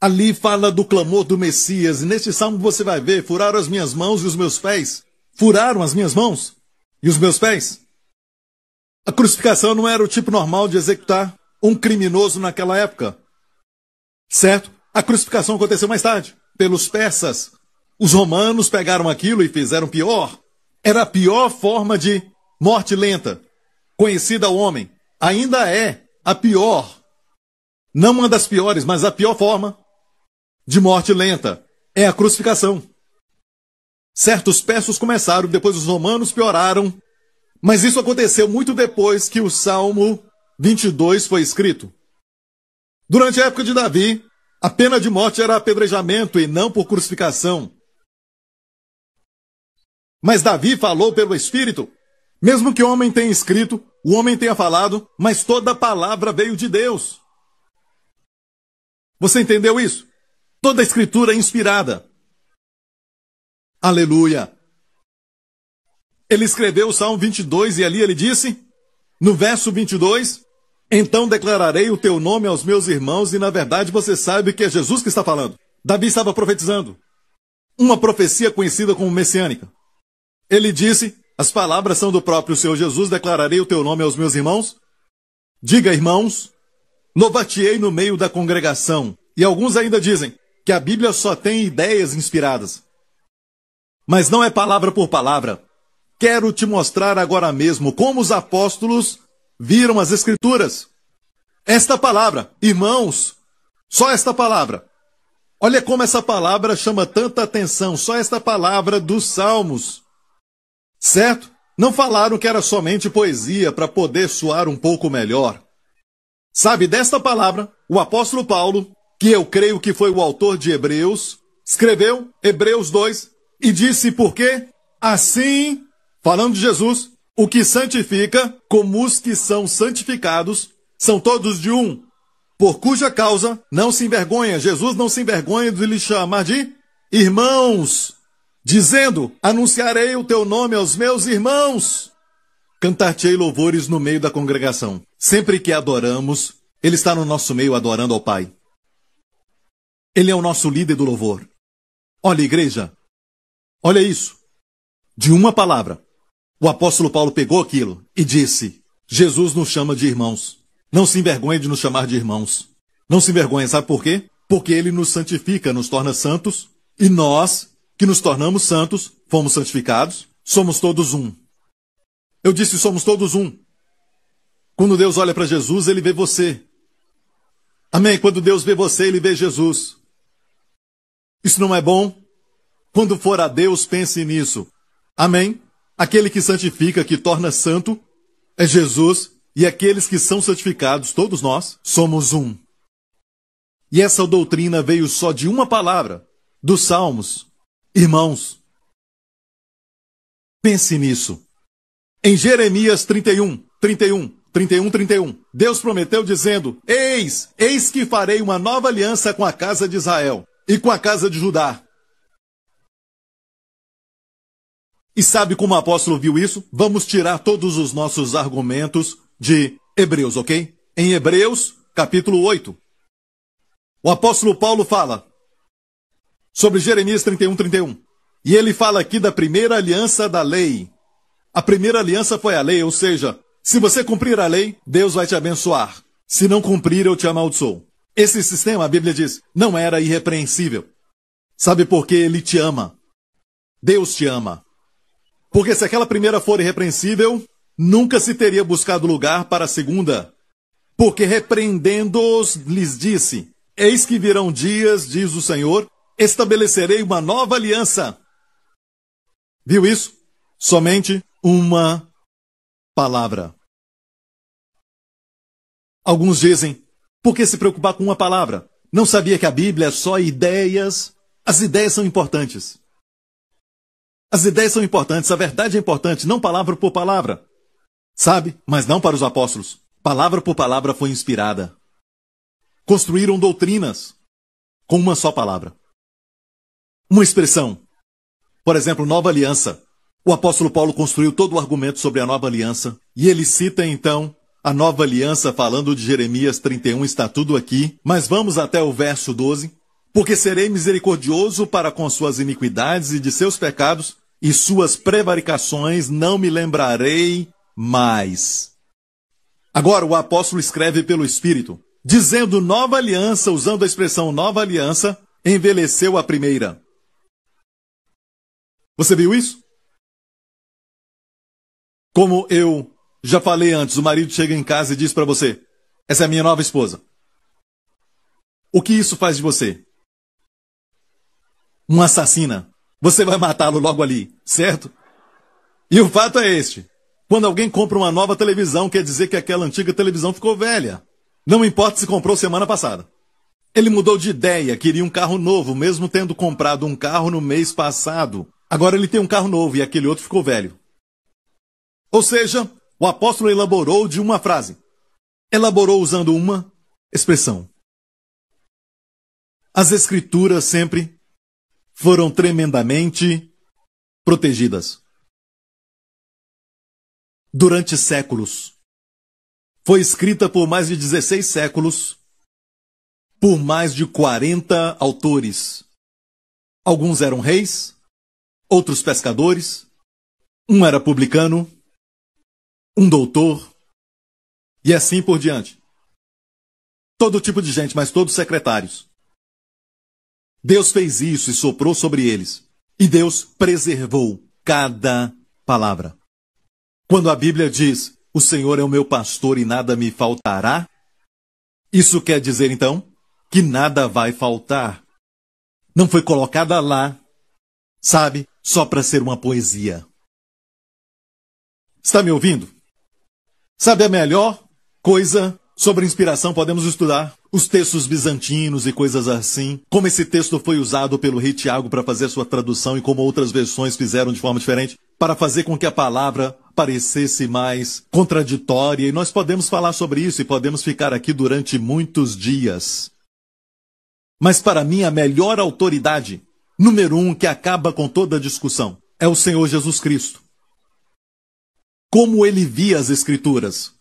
Ali fala do clamor do Messias, e neste salmo você vai ver: furaram as minhas mãos e os meus pés. Furaram as minhas mãos e os meus pés. A crucificação não era o tipo normal de executar um criminoso naquela época. Certo? A crucificação aconteceu mais tarde, pelos persas. Os romanos pegaram aquilo e fizeram pior. Era a pior forma de morte lenta, conhecida ao homem. Ainda é a pior. Não uma das piores, mas a pior forma de morte lenta é a crucificação. Certos persas começaram, depois os romanos pioraram, mas isso aconteceu muito depois que o Salmo 22 foi escrito. Durante a época de Davi, a pena de morte era apedrejamento e não por crucificação. Mas Davi falou pelo Espírito. Mesmo que o homem tenha escrito, o homem tenha falado, mas toda palavra veio de Deus. Você entendeu isso? Toda a escritura é inspirada. Aleluia! Ele escreveu o Salmo 22 e ali ele disse, no verso 22, Então declararei o teu nome aos meus irmãos e na verdade você sabe que é Jesus que está falando. Davi estava profetizando. Uma profecia conhecida como messiânica. Ele disse, as palavras são do próprio Senhor Jesus, declararei o teu nome aos meus irmãos. Diga, irmãos, novateei no meio da congregação. E alguns ainda dizem que a Bíblia só tem ideias inspiradas. Mas não é palavra por palavra. Quero te mostrar agora mesmo como os apóstolos viram as Escrituras. Esta palavra, irmãos, só esta palavra. Olha como essa palavra chama tanta atenção, só esta palavra dos Salmos. Certo? Não falaram que era somente poesia para poder soar um pouco melhor. Sabe, desta palavra, o apóstolo Paulo, que eu creio que foi o autor de Hebreus, escreveu Hebreus 2 e disse por quê? Assim Falando de Jesus, o que santifica, como os que são santificados, são todos de um, por cuja causa não se envergonha, Jesus não se envergonha de lhe chamar de irmãos, dizendo: Anunciarei o teu nome aos meus irmãos. Cantar-te-ei louvores no meio da congregação. Sempre que adoramos, Ele está no nosso meio adorando ao Pai. Ele é o nosso líder do louvor. Olha, igreja, olha isso. De uma palavra, o apóstolo Paulo pegou aquilo e disse: Jesus nos chama de irmãos. Não se envergonhe de nos chamar de irmãos. Não se envergonhe, sabe por quê? Porque ele nos santifica, nos torna santos, e nós, que nos tornamos santos, fomos santificados, somos todos um. Eu disse: somos todos um. Quando Deus olha para Jesus, ele vê você. Amém? Quando Deus vê você, ele vê Jesus. Isso não é bom? Quando for a Deus, pense nisso. Amém? Aquele que santifica, que torna santo, é Jesus, e aqueles que são santificados, todos nós, somos um. E essa doutrina veio só de uma palavra, dos Salmos. Irmãos, pense nisso. Em Jeremias 31, 31, 31, 31, Deus prometeu dizendo: Eis, eis que farei uma nova aliança com a casa de Israel e com a casa de Judá E sabe como o apóstolo viu isso? Vamos tirar todos os nossos argumentos de Hebreus, ok? Em Hebreus, capítulo 8. O apóstolo Paulo fala sobre Jeremias 31, 31. E ele fala aqui da primeira aliança da lei. A primeira aliança foi a lei, ou seja, se você cumprir a lei, Deus vai te abençoar. Se não cumprir, eu te amaldiçoo. Esse sistema, a Bíblia diz, não era irrepreensível. Sabe por que ele te ama? Deus te ama. Porque se aquela primeira for irrepreensível, nunca se teria buscado lugar para a segunda. Porque repreendendo-os, lhes disse: Eis que virão dias, diz o Senhor, estabelecerei uma nova aliança. Viu isso? Somente uma palavra. Alguns dizem: por que se preocupar com uma palavra? Não sabia que a Bíblia é só ideias? As ideias são importantes. As ideias são importantes, a verdade é importante, não palavra por palavra. Sabe? Mas não para os apóstolos. Palavra por palavra foi inspirada. Construíram doutrinas com uma só palavra. Uma expressão. Por exemplo, nova aliança. O apóstolo Paulo construiu todo o argumento sobre a nova aliança e ele cita então a nova aliança falando de Jeremias 31, está tudo aqui, mas vamos até o verso 12. Porque serei misericordioso para com suas iniquidades e de seus pecados e suas prevaricações não me lembrarei mais. Agora o apóstolo escreve pelo Espírito, dizendo nova aliança, usando a expressão nova aliança, envelheceu a primeira. Você viu isso? Como eu já falei antes, o marido chega em casa e diz para você: Essa é a minha nova esposa. O que isso faz de você? Uma assassina. Você vai matá-lo logo ali, certo? E o fato é este: quando alguém compra uma nova televisão, quer dizer que aquela antiga televisão ficou velha. Não importa se comprou semana passada. Ele mudou de ideia, queria um carro novo, mesmo tendo comprado um carro no mês passado. Agora ele tem um carro novo e aquele outro ficou velho. Ou seja, o apóstolo elaborou de uma frase. Elaborou usando uma expressão. As escrituras sempre foram tremendamente protegidas. Durante séculos. Foi escrita por mais de 16 séculos, por mais de 40 autores. Alguns eram reis, outros pescadores, um era publicano, um doutor, e assim por diante. Todo tipo de gente, mas todos secretários. Deus fez isso e soprou sobre eles. E Deus preservou cada palavra. Quando a Bíblia diz: O Senhor é o meu pastor e nada me faltará, isso quer dizer então que nada vai faltar. Não foi colocada lá, sabe, só para ser uma poesia. Está me ouvindo? Sabe a melhor coisa sobre inspiração podemos estudar? os textos bizantinos e coisas assim, como esse texto foi usado pelo rei Tiago para fazer sua tradução e como outras versões fizeram de forma diferente, para fazer com que a palavra parecesse mais contraditória, e nós podemos falar sobre isso e podemos ficar aqui durante muitos dias. Mas para mim, a melhor autoridade, número um, que acaba com toda discussão, é o Senhor Jesus Cristo. Como ele via as Escrituras?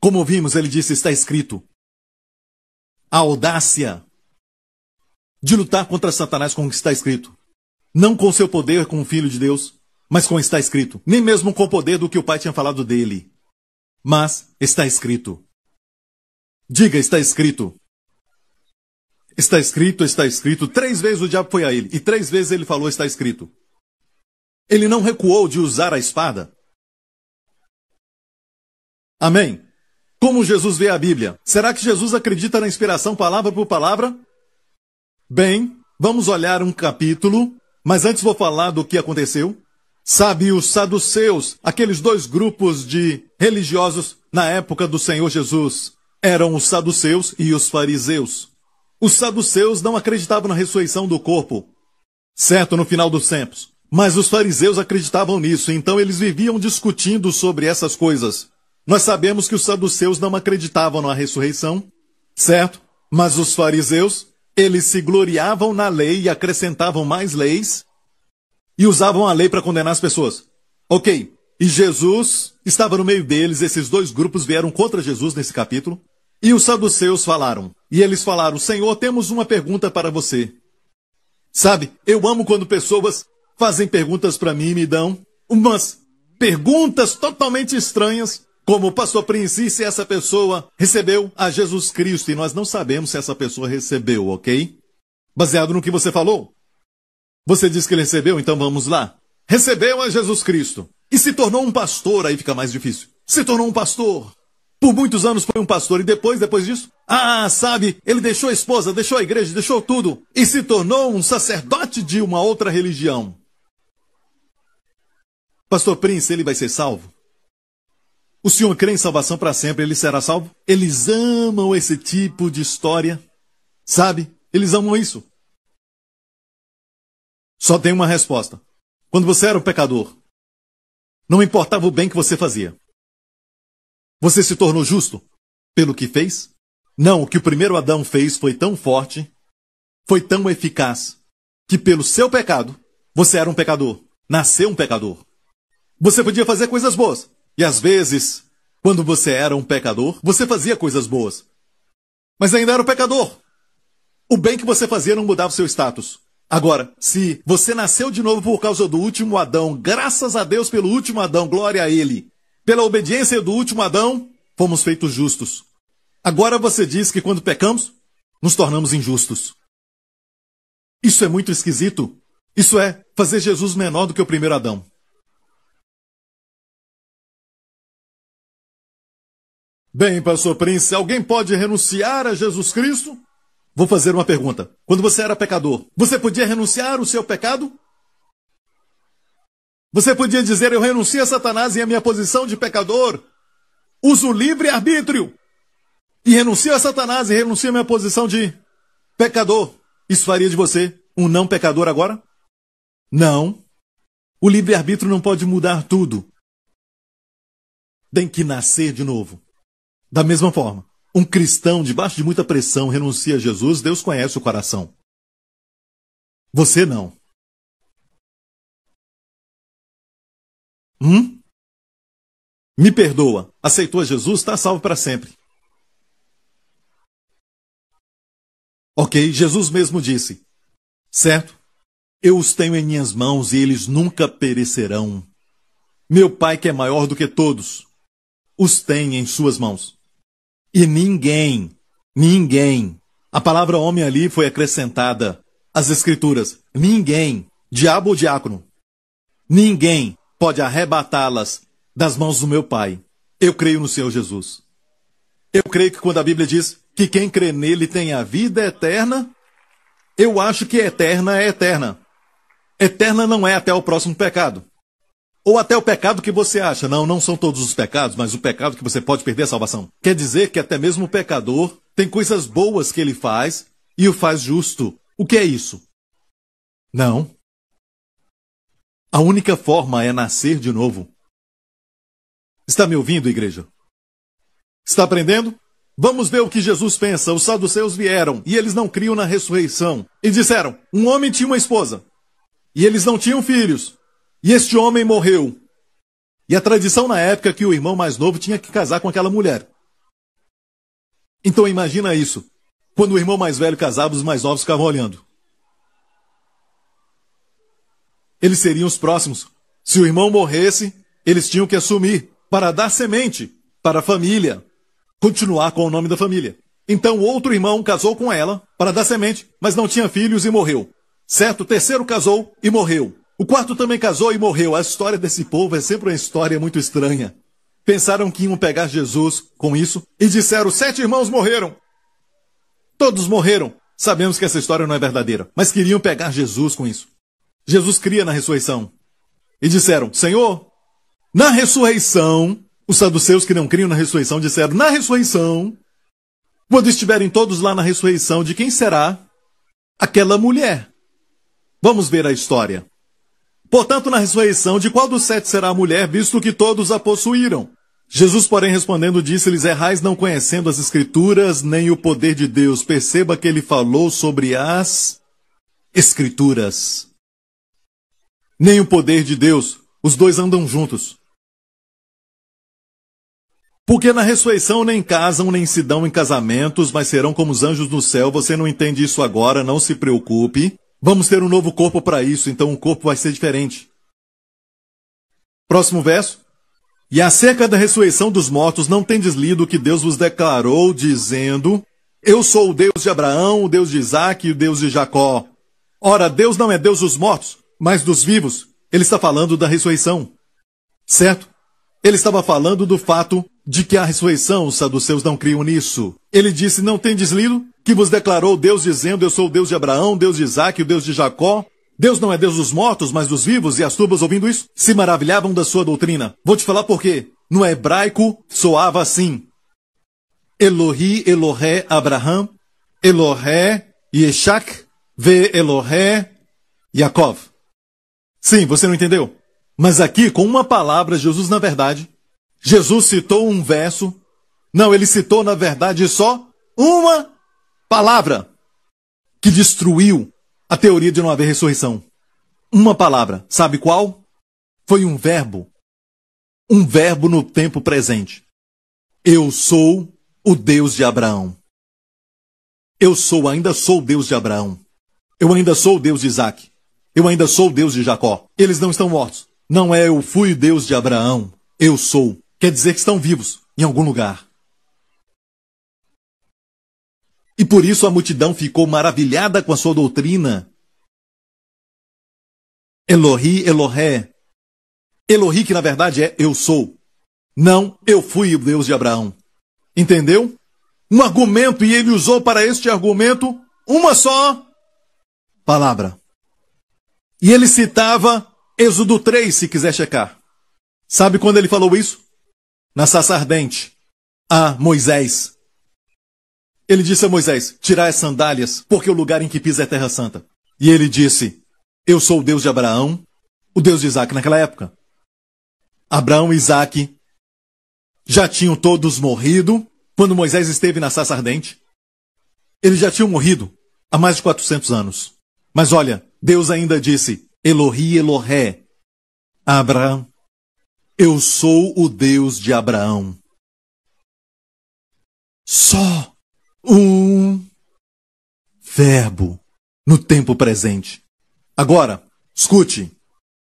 Como vimos, ele disse: está escrito a audácia de lutar contra Satanás com o que está escrito. Não com seu poder como filho de Deus, mas com o que está escrito. Nem mesmo com o poder do que o Pai tinha falado dele. Mas está escrito. Diga, está escrito. Está escrito, está escrito. Três vezes o diabo foi a ele, e três vezes ele falou: está escrito. Ele não recuou de usar a espada. Amém? Como Jesus vê a Bíblia? Será que Jesus acredita na inspiração palavra por palavra? Bem, vamos olhar um capítulo, mas antes vou falar do que aconteceu. Sabe, os saduceus, aqueles dois grupos de religiosos na época do Senhor Jesus, eram os saduceus e os fariseus. Os saduceus não acreditavam na ressurreição do corpo, certo, no final dos tempos. Mas os fariseus acreditavam nisso, então eles viviam discutindo sobre essas coisas. Nós sabemos que os saduceus não acreditavam na ressurreição, certo? Mas os fariseus, eles se gloriavam na lei e acrescentavam mais leis e usavam a lei para condenar as pessoas. Ok, e Jesus estava no meio deles, esses dois grupos vieram contra Jesus nesse capítulo. E os saduceus falaram, e eles falaram: Senhor, temos uma pergunta para você. Sabe, eu amo quando pessoas fazem perguntas para mim e me dão umas perguntas totalmente estranhas como o pastor Prince, e se essa pessoa recebeu a Jesus Cristo, e nós não sabemos se essa pessoa recebeu, ok? Baseado no que você falou. Você disse que ele recebeu, então vamos lá. Recebeu a Jesus Cristo e se tornou um pastor, aí fica mais difícil. Se tornou um pastor. Por muitos anos foi um pastor e depois, depois disso, ah, sabe, ele deixou a esposa, deixou a igreja, deixou tudo e se tornou um sacerdote de uma outra religião. Pastor Prince, ele vai ser salvo? O senhor crê em salvação para sempre, ele será salvo? Eles amam esse tipo de história, sabe? Eles amam isso. Só tem uma resposta. Quando você era um pecador, não importava o bem que você fazia. Você se tornou justo pelo que fez? Não, o que o primeiro Adão fez foi tão forte, foi tão eficaz, que pelo seu pecado, você era um pecador, nasceu um pecador. Você podia fazer coisas boas, e às vezes, quando você era um pecador, você fazia coisas boas. Mas ainda era um pecador. O bem que você fazia não mudava o seu status. Agora, se você nasceu de novo por causa do último Adão, graças a Deus pelo último Adão, glória a Ele. Pela obediência do último Adão, fomos feitos justos. Agora você diz que quando pecamos, nos tornamos injustos. Isso é muito esquisito. Isso é fazer Jesus menor do que o primeiro Adão. Bem, pastor Prince, alguém pode renunciar a Jesus Cristo? Vou fazer uma pergunta. Quando você era pecador, você podia renunciar o seu pecado? Você podia dizer: Eu renuncio a Satanás e a minha posição de pecador. Uso livre arbítrio. E renuncio a Satanás e renuncio a minha posição de pecador. Isso faria de você um não pecador agora? Não. O livre-arbítrio não pode mudar tudo. Tem que nascer de novo. Da mesma forma, um cristão debaixo de muita pressão renuncia a Jesus, Deus conhece o coração. Você não. Hum? Me perdoa. Aceitou a Jesus, está salvo para sempre. Ok, Jesus mesmo disse, certo? Eu os tenho em minhas mãos e eles nunca perecerão. Meu Pai, que é maior do que todos, os tem em suas mãos. E ninguém, ninguém, a palavra homem ali foi acrescentada às Escrituras. Ninguém, diabo ou diácono, ninguém pode arrebatá-las das mãos do meu Pai. Eu creio no Senhor Jesus. Eu creio que quando a Bíblia diz que quem crê nele tem a vida eterna, eu acho que eterna é eterna. Eterna não é até o próximo pecado. Ou até o pecado que você acha. Não, não são todos os pecados, mas o pecado que você pode perder a salvação. Quer dizer que até mesmo o pecador tem coisas boas que ele faz e o faz justo. O que é isso? Não. A única forma é nascer de novo. Está me ouvindo, igreja? Está aprendendo? Vamos ver o que Jesus pensa. Os saduceus vieram e eles não criam na ressurreição. E disseram: Um homem tinha uma esposa e eles não tinham filhos. E este homem morreu. E a tradição na época é que o irmão mais novo tinha que casar com aquela mulher. Então imagina isso. Quando o irmão mais velho casava, os mais novos ficavam olhando. Eles seriam os próximos. Se o irmão morresse, eles tinham que assumir para dar semente para a família, continuar com o nome da família. Então outro irmão casou com ela para dar semente, mas não tinha filhos e morreu. Certo? O terceiro casou e morreu. O quarto também casou e morreu. A história desse povo é sempre uma história muito estranha. Pensaram que iam pegar Jesus com isso e disseram: sete irmãos morreram. Todos morreram. Sabemos que essa história não é verdadeira, mas queriam pegar Jesus com isso. Jesus cria na ressurreição. E disseram: Senhor, na ressurreição, os saduceus que não criam na ressurreição disseram: Na ressurreição, quando estiverem todos lá na ressurreição, de quem será? Aquela mulher. Vamos ver a história. Portanto, na ressurreição, de qual dos sete será a mulher, visto que todos a possuíram? Jesus, porém, respondendo, disse-lhes: Errais não conhecendo as Escrituras, nem o poder de Deus. Perceba que ele falou sobre as Escrituras. Nem o poder de Deus. Os dois andam juntos. Porque na ressurreição nem casam, nem se dão em casamentos, mas serão como os anjos no céu. Você não entende isso agora, não se preocupe. Vamos ter um novo corpo para isso, então o corpo vai ser diferente. Próximo verso. E acerca da ressurreição dos mortos, não tendes lido o que Deus vos declarou, dizendo: Eu sou o Deus de Abraão, o Deus de Isaac e o Deus de Jacó. Ora, Deus não é Deus dos mortos, mas dos vivos. Ele está falando da ressurreição. Certo? Ele estava falando do fato de que a ressurreição os saduceus não criam nisso. Ele disse: Não tem deslido? Que vos declarou Deus dizendo: Eu sou o Deus de Abraão, Deus de Isaac, o Deus de Jacó. Deus não é Deus dos mortos, mas dos vivos, e as turbas ouvindo isso se maravilhavam da sua doutrina. Vou te falar por quê. No hebraico soava assim: Elohi, Elohé, Abraham, Elohé, Yeshak, Ve Elohé, Yaakov. Sim, você não entendeu? Mas aqui, com uma palavra, Jesus, na verdade, Jesus citou um verso. Não, ele citou, na verdade, só uma palavra que destruiu a teoria de não haver ressurreição. Uma palavra. Sabe qual? Foi um verbo. Um verbo no tempo presente. Eu sou o Deus de Abraão. Eu sou, ainda sou o Deus de Abraão. Eu ainda sou o Deus de Isaac. Eu ainda sou o Deus de Jacó. Eles não estão mortos. Não é eu fui Deus de Abraão. Eu sou quer dizer que estão vivos em algum lugar. E por isso a multidão ficou maravilhada com a sua doutrina. Elohi, Elohé. Elohi, que na verdade é eu sou. Não, eu fui o Deus de Abraão. Entendeu? Um argumento, e ele usou para este argumento uma só palavra. E ele citava Êxodo 3, se quiser checar. Sabe quando ele falou isso? na sassa ardente a Moisés. Ele disse a Moisés: Tirai as sandálias, porque o lugar em que pisa é terra santa. E ele disse: Eu sou o Deus de Abraão, o Deus de Isaac naquela época. Abraão e Isaac já tinham todos morrido quando Moisés esteve na sassa ardente. Eles já tinham morrido há mais de 400 anos. Mas olha, Deus ainda disse: Elohi Elohé, Abraão, eu sou o Deus de Abraão. Só um verbo no tempo presente. Agora, escute.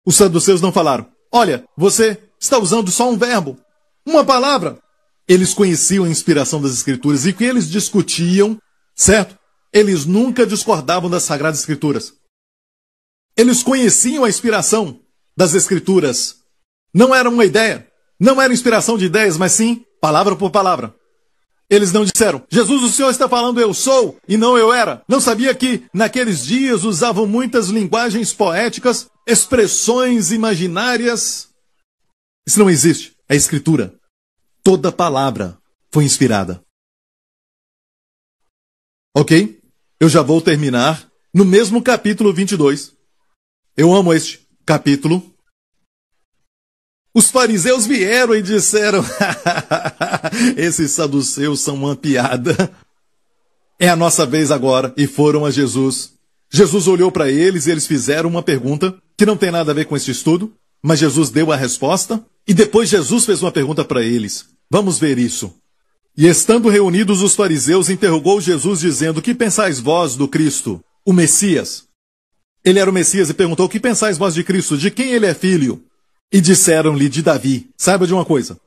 Os saduceus não falaram: Olha, você está usando só um verbo, uma palavra. Eles conheciam a inspiração das Escrituras e que eles discutiam, certo? Eles nunca discordavam das Sagradas Escrituras. Eles conheciam a inspiração das Escrituras. Não era uma ideia, não era inspiração de ideias, mas sim palavra por palavra. Eles não disseram, Jesus, o Senhor está falando eu sou e não eu era. Não sabia que naqueles dias usavam muitas linguagens poéticas, expressões imaginárias. Isso não existe. É escritura. Toda palavra foi inspirada. Ok? Eu já vou terminar no mesmo capítulo 22. Eu amo este capítulo os fariseus vieram e disseram: <laughs> Esses saduceus são uma piada. É a nossa vez agora. E foram a Jesus. Jesus olhou para eles e eles fizeram uma pergunta que não tem nada a ver com este estudo, mas Jesus deu a resposta. E depois Jesus fez uma pergunta para eles. Vamos ver isso. E estando reunidos os fariseus, interrogou Jesus, dizendo: Que pensais vós do Cristo, o Messias? Ele era o Messias e perguntou: Que pensais vós de Cristo? De quem ele é filho? E disseram-lhe de Davi: Saiba de uma coisa.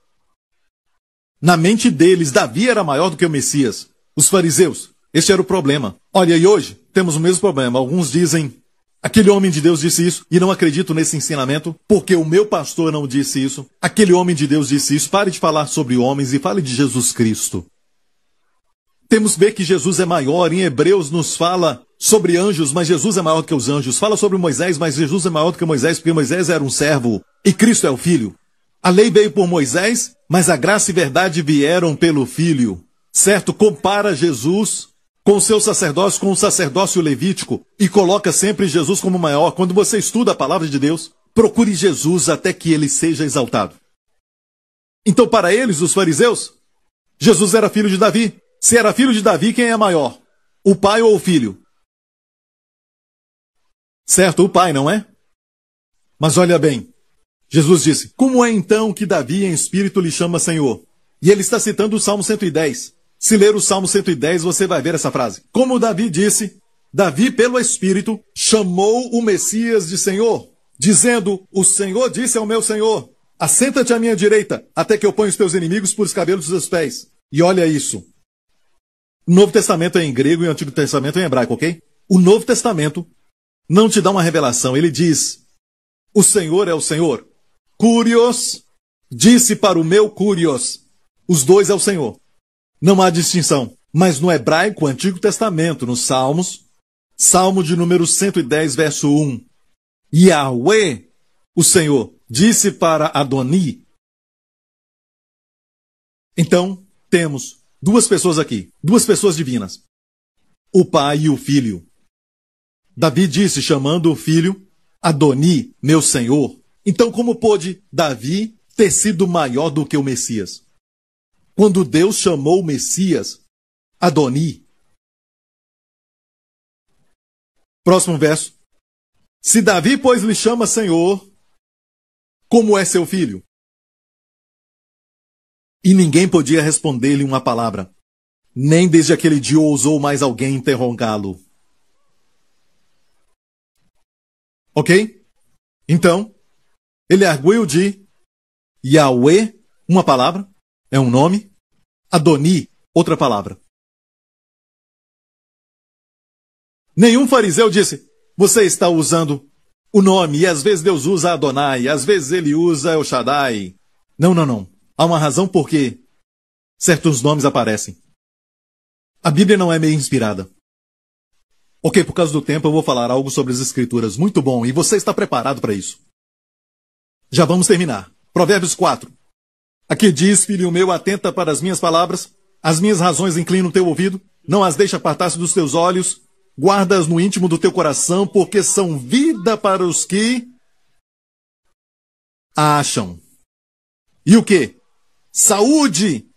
Na mente deles, Davi era maior do que o Messias. Os fariseus, este era o problema. Olha, e hoje temos o mesmo problema. Alguns dizem: Aquele homem de Deus disse isso e não acredito nesse ensinamento, porque o meu pastor não disse isso. Aquele homem de Deus disse isso. Pare de falar sobre homens e fale de Jesus Cristo. Temos ver que Jesus é maior. Em Hebreus nos fala sobre anjos, mas Jesus é maior do que os anjos. Fala sobre Moisés, mas Jesus é maior do que Moisés, porque Moisés era um servo e Cristo é o Filho. A lei veio por Moisés, mas a graça e verdade vieram pelo Filho. Certo? Compara Jesus com o seu sacerdócio, com o sacerdócio levítico, e coloca sempre Jesus como maior. Quando você estuda a palavra de Deus, procure Jesus até que ele seja exaltado. Então, para eles, os fariseus, Jesus era filho de Davi. Se era filho de Davi, quem é maior? O pai ou o filho? Certo, o pai, não é? Mas olha bem, Jesus disse: Como é então que Davi em espírito lhe chama Senhor? E ele está citando o Salmo 110. Se ler o Salmo 110, você vai ver essa frase. Como Davi disse, Davi, pelo Espírito, chamou o Messias de Senhor, dizendo: O Senhor disse ao meu Senhor: Assenta-te à minha direita, até que eu ponha os teus inimigos por os cabelos dos teus pés. E olha isso. O Novo Testamento é em grego e o Antigo Testamento é em hebraico, ok? O Novo Testamento não te dá uma revelação, ele diz: O Senhor é o Senhor. Curios, disse para o meu Curios: Os dois é o Senhor. Não há distinção. Mas no hebraico, Antigo Testamento, nos Salmos, Salmo de número 110, verso 1, Yahweh, o Senhor, disse para Adoni. Então, temos duas pessoas aqui, duas pessoas divinas, o pai e o filho. Davi disse, chamando o filho, Adoni, meu senhor. Então, como pôde Davi ter sido maior do que o Messias? Quando Deus chamou o Messias Adoni. Próximo verso. Se Davi, pois, lhe chama Senhor, como é seu filho? E ninguém podia responder-lhe uma palavra. Nem desde aquele dia ousou mais alguém interrogá-lo. Ok? Então, ele é arguiu de Yahweh, uma palavra, é um nome, Adoni, outra palavra. Nenhum fariseu disse: Você está usando o nome, e às vezes Deus usa Adonai, às vezes ele usa El Shaddai. Não, não, não. Há uma razão por que certos nomes aparecem. A Bíblia não é meio inspirada. Ok, por causa do tempo eu vou falar algo sobre as Escrituras. Muito bom, e você está preparado para isso. Já vamos terminar. Provérbios 4. Aqui diz, filho meu, atenta para as minhas palavras, as minhas razões inclinam o teu ouvido, não as deixa apartar-se dos teus olhos, guarda-as no íntimo do teu coração, porque são vida para os que a acham. E o que? Saúde!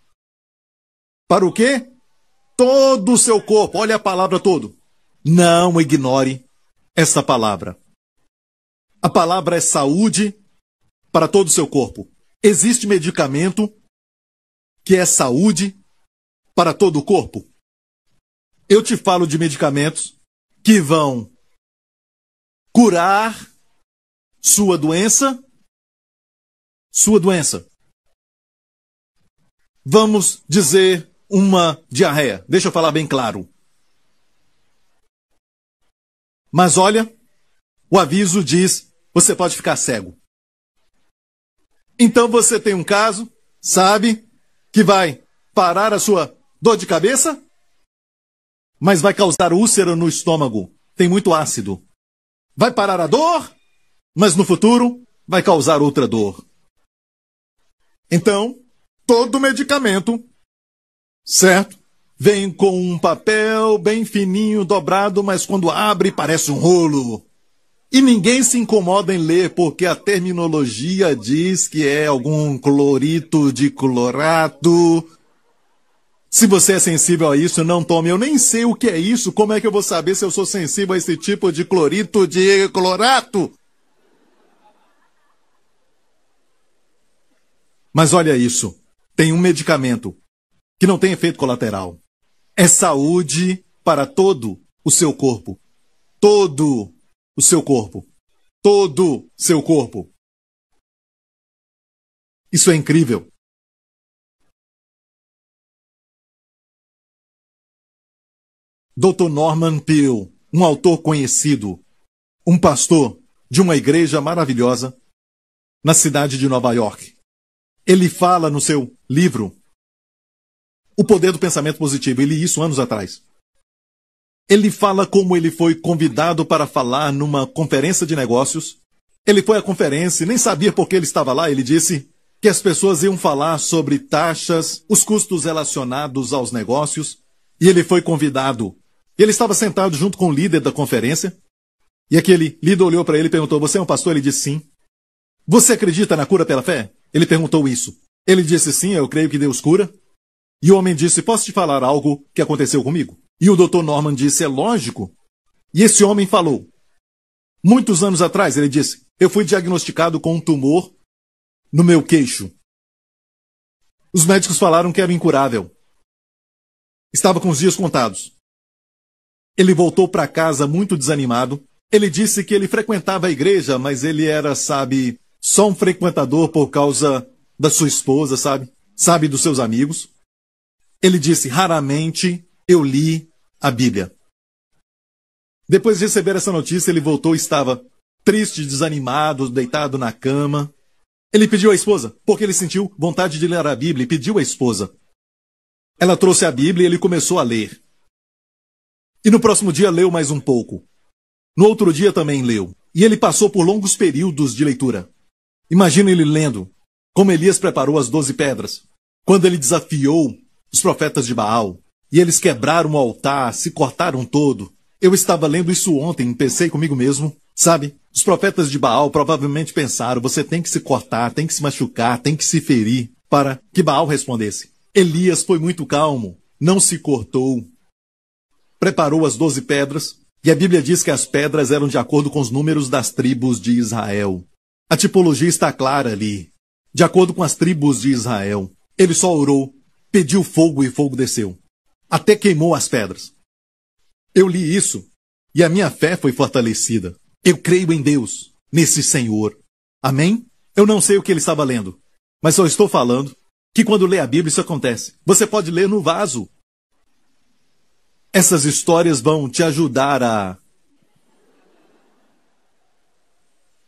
Para o quê? Todo o seu corpo. Olha a palavra todo. Não ignore essa palavra. A palavra é saúde para todo o seu corpo. Existe medicamento que é saúde para todo o corpo? Eu te falo de medicamentos que vão curar sua doença, sua doença. Vamos dizer uma diarreia. Deixa eu falar bem claro. Mas olha, o aviso diz: você pode ficar cego. Então você tem um caso, sabe, que vai parar a sua dor de cabeça, mas vai causar úlcera no estômago. Tem muito ácido. Vai parar a dor, mas no futuro vai causar outra dor. Então, todo medicamento, certo? Vem com um papel bem fininho, dobrado, mas quando abre parece um rolo. E ninguém se incomoda em ler, porque a terminologia diz que é algum clorito de clorato. Se você é sensível a isso, não tome. Eu nem sei o que é isso. Como é que eu vou saber se eu sou sensível a esse tipo de clorito de clorato? Mas olha isso. Tem um medicamento que não tem efeito colateral. É saúde para todo o seu corpo. Todo o seu corpo. Todo seu corpo. Isso é incrível. Dr. Norman Peel, um autor conhecido, um pastor de uma igreja maravilhosa na cidade de Nova York. Ele fala no seu livro O Poder do Pensamento Positivo. Ele li isso anos atrás. Ele fala como ele foi convidado para falar numa conferência de negócios. Ele foi à conferência e nem sabia por que ele estava lá. Ele disse que as pessoas iam falar sobre taxas, os custos relacionados aos negócios, e ele foi convidado. Ele estava sentado junto com o líder da conferência, e aquele líder olhou para ele e perguntou: Você é um pastor? Ele disse sim. Você acredita na cura pela fé? Ele perguntou isso. Ele disse sim, eu creio que Deus cura. E o homem disse: Posso te falar algo que aconteceu comigo? E o Dr. Norman disse: É lógico. E esse homem falou. Muitos anos atrás, ele disse: Eu fui diagnosticado com um tumor no meu queixo. Os médicos falaram que era incurável. Estava com os dias contados. Ele voltou para casa muito desanimado. Ele disse que ele frequentava a igreja, mas ele era, sabe, só um frequentador por causa da sua esposa, sabe? Sabe dos seus amigos. Ele disse: Raramente eu li a Bíblia. Depois de receber essa notícia, ele voltou e estava triste, desanimado, deitado na cama. Ele pediu à esposa, porque ele sentiu vontade de ler a Bíblia e pediu à esposa. Ela trouxe a Bíblia e ele começou a ler. E no próximo dia leu mais um pouco. No outro dia também leu. E ele passou por longos períodos de leitura. Imagina ele lendo como Elias preparou as doze pedras, quando ele desafiou os profetas de Baal, e eles quebraram o altar, se cortaram todo. Eu estava lendo isso ontem, pensei comigo mesmo, sabe? Os profetas de Baal provavelmente pensaram: você tem que se cortar, tem que se machucar, tem que se ferir, para que Baal respondesse. Elias foi muito calmo, não se cortou. Preparou as doze pedras, e a Bíblia diz que as pedras eram de acordo com os números das tribos de Israel. A tipologia está clara ali. De acordo com as tribos de Israel, ele só orou, pediu fogo e fogo desceu até queimou as pedras. Eu li isso e a minha fé foi fortalecida. Eu creio em Deus, nesse Senhor. Amém? Eu não sei o que ele estava lendo, mas só estou falando que quando lê a Bíblia isso acontece. Você pode ler no vaso. Essas histórias vão te ajudar a.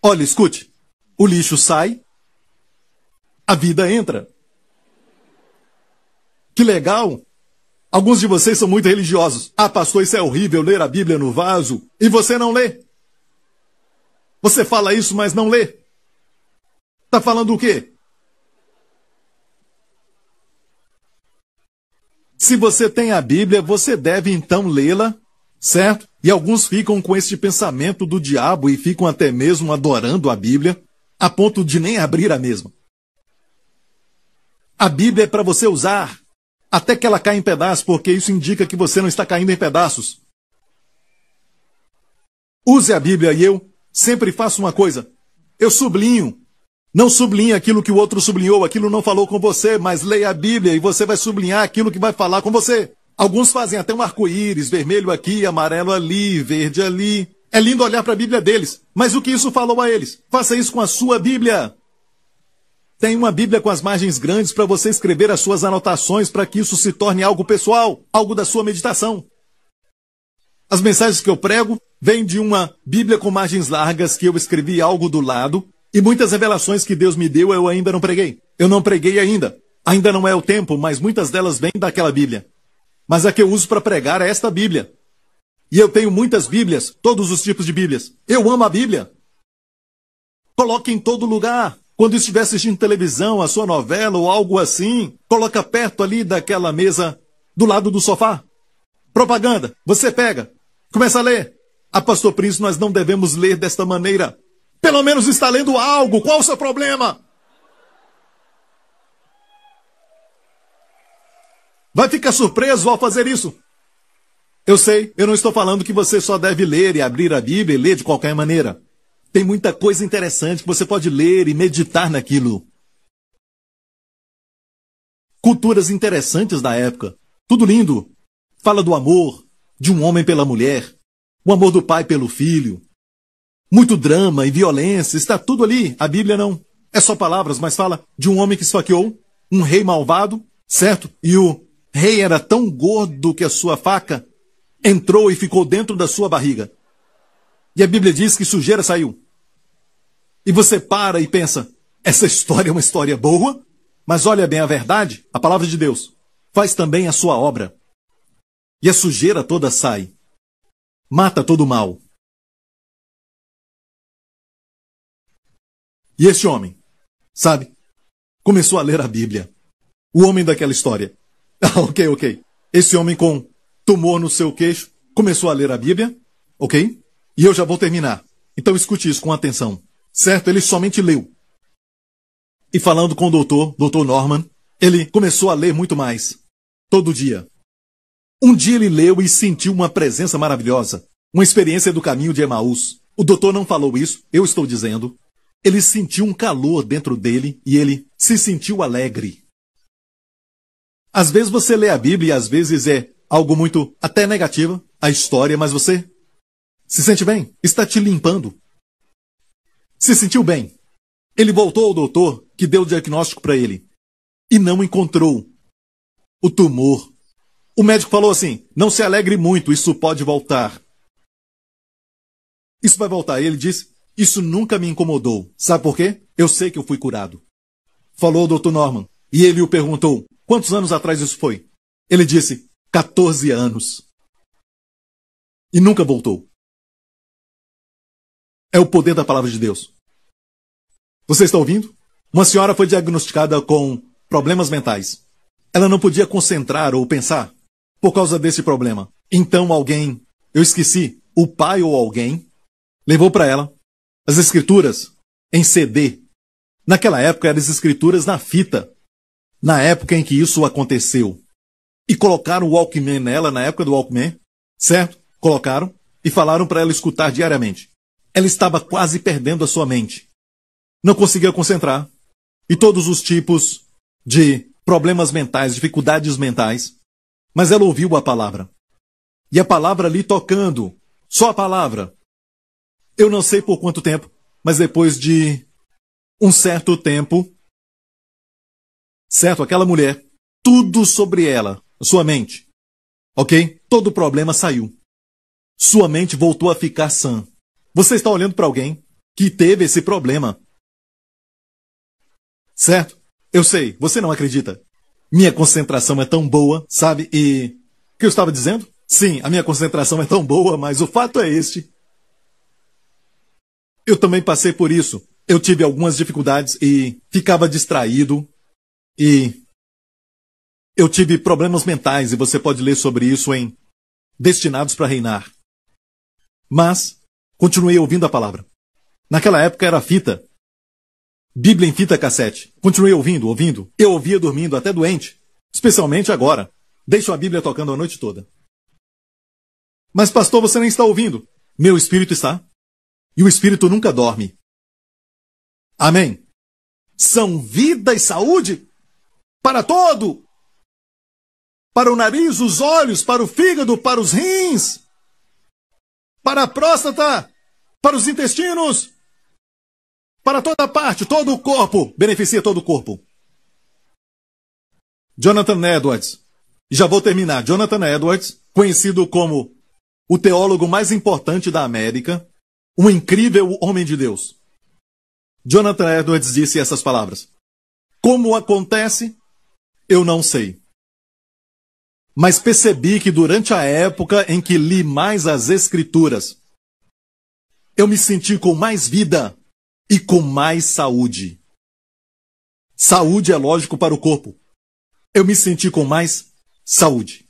Olha, escute. O lixo sai, a vida entra. Que legal! Alguns de vocês são muito religiosos. Ah, pastor, isso é horrível ler a Bíblia no vaso. E você não lê. Você fala isso, mas não lê. Tá falando o quê? Se você tem a Bíblia, você deve então lê-la, certo? E alguns ficam com este pensamento do diabo e ficam até mesmo adorando a Bíblia, a ponto de nem abrir a mesma. A Bíblia é para você usar, até que ela caia em pedaços, porque isso indica que você não está caindo em pedaços. Use a Bíblia e eu sempre faço uma coisa: eu sublinho. Não sublinhe aquilo que o outro sublinhou, aquilo não falou com você, mas leia a Bíblia e você vai sublinhar aquilo que vai falar com você. Alguns fazem até um arco-íris, vermelho aqui, amarelo ali, verde ali. É lindo olhar para a Bíblia deles, mas o que isso falou a eles? Faça isso com a sua Bíblia. Tem uma Bíblia com as margens grandes para você escrever as suas anotações para que isso se torne algo pessoal, algo da sua meditação. As mensagens que eu prego vêm de uma Bíblia com margens largas que eu escrevi algo do lado e muitas revelações que Deus me deu eu ainda não preguei. Eu não preguei ainda. Ainda não é o tempo, mas muitas delas vêm daquela Bíblia. Mas a que eu uso para pregar é esta Bíblia. E eu tenho muitas Bíblias, todos os tipos de Bíblias. Eu amo a Bíblia. Coloque em todo lugar. Quando estiver assistindo televisão, a sua novela ou algo assim, coloca perto ali daquela mesa, do lado do sofá. Propaganda, você pega, começa a ler. Ah, pastor Príncipe, nós não devemos ler desta maneira. Pelo menos está lendo algo, qual o seu problema? Vai ficar surpreso ao fazer isso. Eu sei, eu não estou falando que você só deve ler e abrir a Bíblia e ler de qualquer maneira. Tem muita coisa interessante que você pode ler e meditar naquilo. Culturas interessantes da época. Tudo lindo. Fala do amor, de um homem pela mulher, o amor do pai pelo filho. Muito drama e violência, está tudo ali. A Bíblia não. É só palavras, mas fala de um homem que esfaqueou um rei malvado, certo? E o rei era tão gordo que a sua faca entrou e ficou dentro da sua barriga. E a Bíblia diz que sujeira saiu. E você para e pensa: essa história é uma história boa, mas olha bem a verdade, a palavra de Deus. Faz também a sua obra. E a sujeira toda sai. Mata todo o mal. E este homem, sabe, começou a ler a Bíblia. O homem daquela história. <laughs> Ah, ok, ok. Esse homem com tumor no seu queixo começou a ler a Bíblia, ok? E eu já vou terminar. Então escute isso com atenção. Certo? Ele somente leu. E falando com o doutor, doutor Norman, ele começou a ler muito mais. Todo dia. Um dia ele leu e sentiu uma presença maravilhosa. Uma experiência do caminho de Emaús. O doutor não falou isso, eu estou dizendo. Ele sentiu um calor dentro dele e ele se sentiu alegre. Às vezes você lê a Bíblia e às vezes é algo muito até negativa, a história, mas você se sente bem? Está te limpando. Se sentiu bem? Ele voltou ao doutor, que deu o diagnóstico para ele, e não encontrou o tumor. O médico falou assim: não se alegre muito, isso pode voltar. Isso vai voltar. E ele disse: Isso nunca me incomodou. Sabe por quê? Eu sei que eu fui curado. Falou o doutor Norman. E ele o perguntou: Quantos anos atrás isso foi? Ele disse: 14 anos. E nunca voltou é o poder da palavra de Deus. Você está ouvindo? Uma senhora foi diagnosticada com problemas mentais. Ela não podia concentrar ou pensar por causa desse problema. Então alguém, eu esqueci, o pai ou alguém, levou para ela as escrituras em CD. Naquela época eram as escrituras na fita. Na época em que isso aconteceu. E colocaram o Walkman nela, na época do Walkman, certo? Colocaram e falaram para ela escutar diariamente. Ela estava quase perdendo a sua mente. Não conseguia concentrar. E todos os tipos de problemas mentais, dificuldades mentais. Mas ela ouviu a palavra. E a palavra ali tocando. Só a palavra. Eu não sei por quanto tempo, mas depois de um certo tempo, certo? Aquela mulher, tudo sobre ela, sua mente, ok? Todo o problema saiu. Sua mente voltou a ficar sã. Você está olhando para alguém que teve esse problema. Certo? Eu sei, você não acredita. Minha concentração é tão boa, sabe? E. O que eu estava dizendo? Sim, a minha concentração é tão boa, mas o fato é este. Eu também passei por isso. Eu tive algumas dificuldades e ficava distraído. E. Eu tive problemas mentais e você pode ler sobre isso em Destinados para Reinar. Mas Continuei ouvindo a palavra. Naquela época era fita. Bíblia em fita cassete. Continuei ouvindo, ouvindo. Eu ouvia dormindo, até doente. Especialmente agora. Deixo a Bíblia tocando a noite toda. Mas, pastor, você nem está ouvindo. Meu espírito está. E o espírito nunca dorme. Amém. São vida e saúde para todo. Para o nariz, os olhos, para o fígado, para os rins, para a próstata, para os intestinos, para toda parte, todo o corpo, beneficia todo o corpo. Jonathan Edwards, já vou terminar. Jonathan Edwards, conhecido como o teólogo mais importante da América, um incrível homem de Deus. Jonathan Edwards disse essas palavras: Como acontece, eu não sei. Mas percebi que durante a época em que li mais as Escrituras, eu me senti com mais vida e com mais saúde. Saúde é lógico para o corpo. Eu me senti com mais saúde.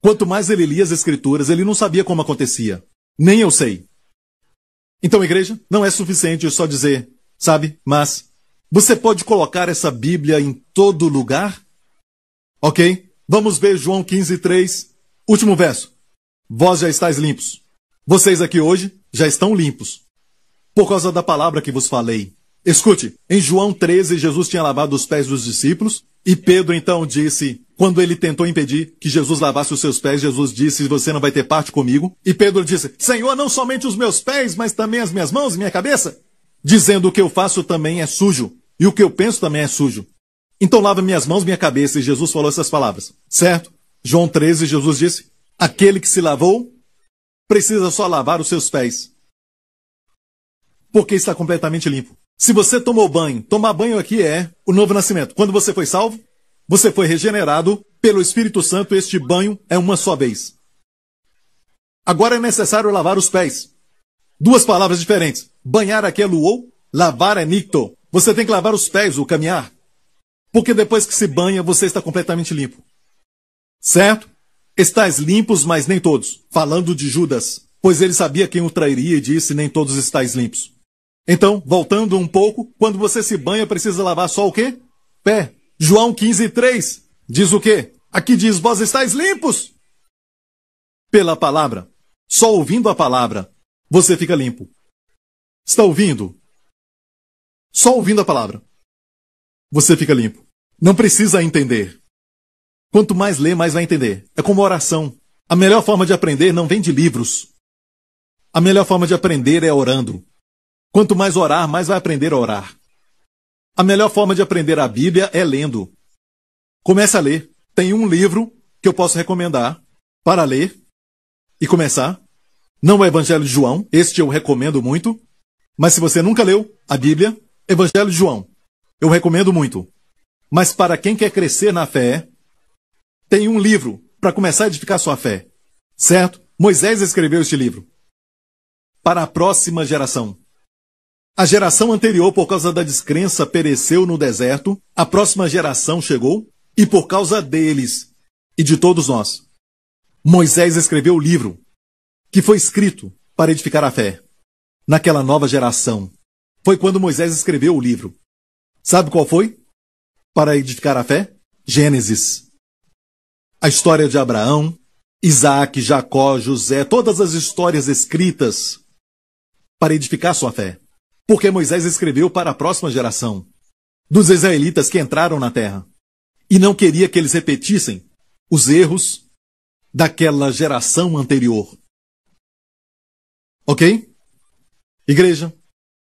Quanto mais ele lia as escrituras, ele não sabia como acontecia. Nem eu sei. Então, igreja, não é suficiente só dizer, sabe? Mas você pode colocar essa Bíblia em todo lugar? Ok? Vamos ver João 15, 3, último verso. Vós já estáis limpos vocês aqui hoje já estão limpos, por causa da palavra que vos falei. Escute, em João 13, Jesus tinha lavado os pés dos discípulos, e Pedro então disse, quando ele tentou impedir que Jesus lavasse os seus pés, Jesus disse, você não vai ter parte comigo. E Pedro disse, Senhor, não somente os meus pés, mas também as minhas mãos e minha cabeça. Dizendo, o que eu faço também é sujo, e o que eu penso também é sujo. Então lava minhas mãos, e minha cabeça. E Jesus falou essas palavras, certo? João 13, Jesus disse, aquele que se lavou precisa só lavar os seus pés. Porque está completamente limpo. Se você tomou banho, tomar banho aqui é o novo nascimento. Quando você foi salvo, você foi regenerado pelo Espírito Santo. Este banho é uma só vez. Agora é necessário lavar os pés. Duas palavras diferentes. Banhar aqui é luou, lavar é nicto. Você tem que lavar os pés ou caminhar. Porque depois que se banha, você está completamente limpo. Certo? Estais limpos, mas nem todos. Falando de Judas, pois ele sabia quem o trairia e disse: Nem todos estais limpos. Então, voltando um pouco, quando você se banha, precisa lavar só o quê? Pé. João 15, 3 diz o quê? Aqui diz: Vós estáis limpos. Pela palavra. Só ouvindo a palavra, você fica limpo. Está ouvindo? Só ouvindo a palavra, você fica limpo. Não precisa entender. Quanto mais lê, mais vai entender. É como oração. A melhor forma de aprender não vem de livros. A melhor forma de aprender é orando. Quanto mais orar, mais vai aprender a orar. A melhor forma de aprender a Bíblia é lendo. Comece a ler. Tem um livro que eu posso recomendar para ler e começar. Não é Evangelho de João, este eu recomendo muito. Mas se você nunca leu a Bíblia, Evangelho de João, eu recomendo muito. Mas para quem quer crescer na fé, tem um livro para começar a edificar sua fé, certo? Moisés escreveu este livro para a próxima geração. A geração anterior, por causa da descrença, pereceu no deserto, a próxima geração chegou, e por causa deles e de todos nós, Moisés escreveu o livro que foi escrito para edificar a fé naquela nova geração. Foi quando Moisés escreveu o livro. Sabe qual foi? Para edificar a fé? Gênesis. A história de Abraão, Isaac, Jacó, José, todas as histórias escritas para edificar sua fé. Porque Moisés escreveu para a próxima geração dos israelitas que entraram na terra e não queria que eles repetissem os erros daquela geração anterior. Ok? Igreja,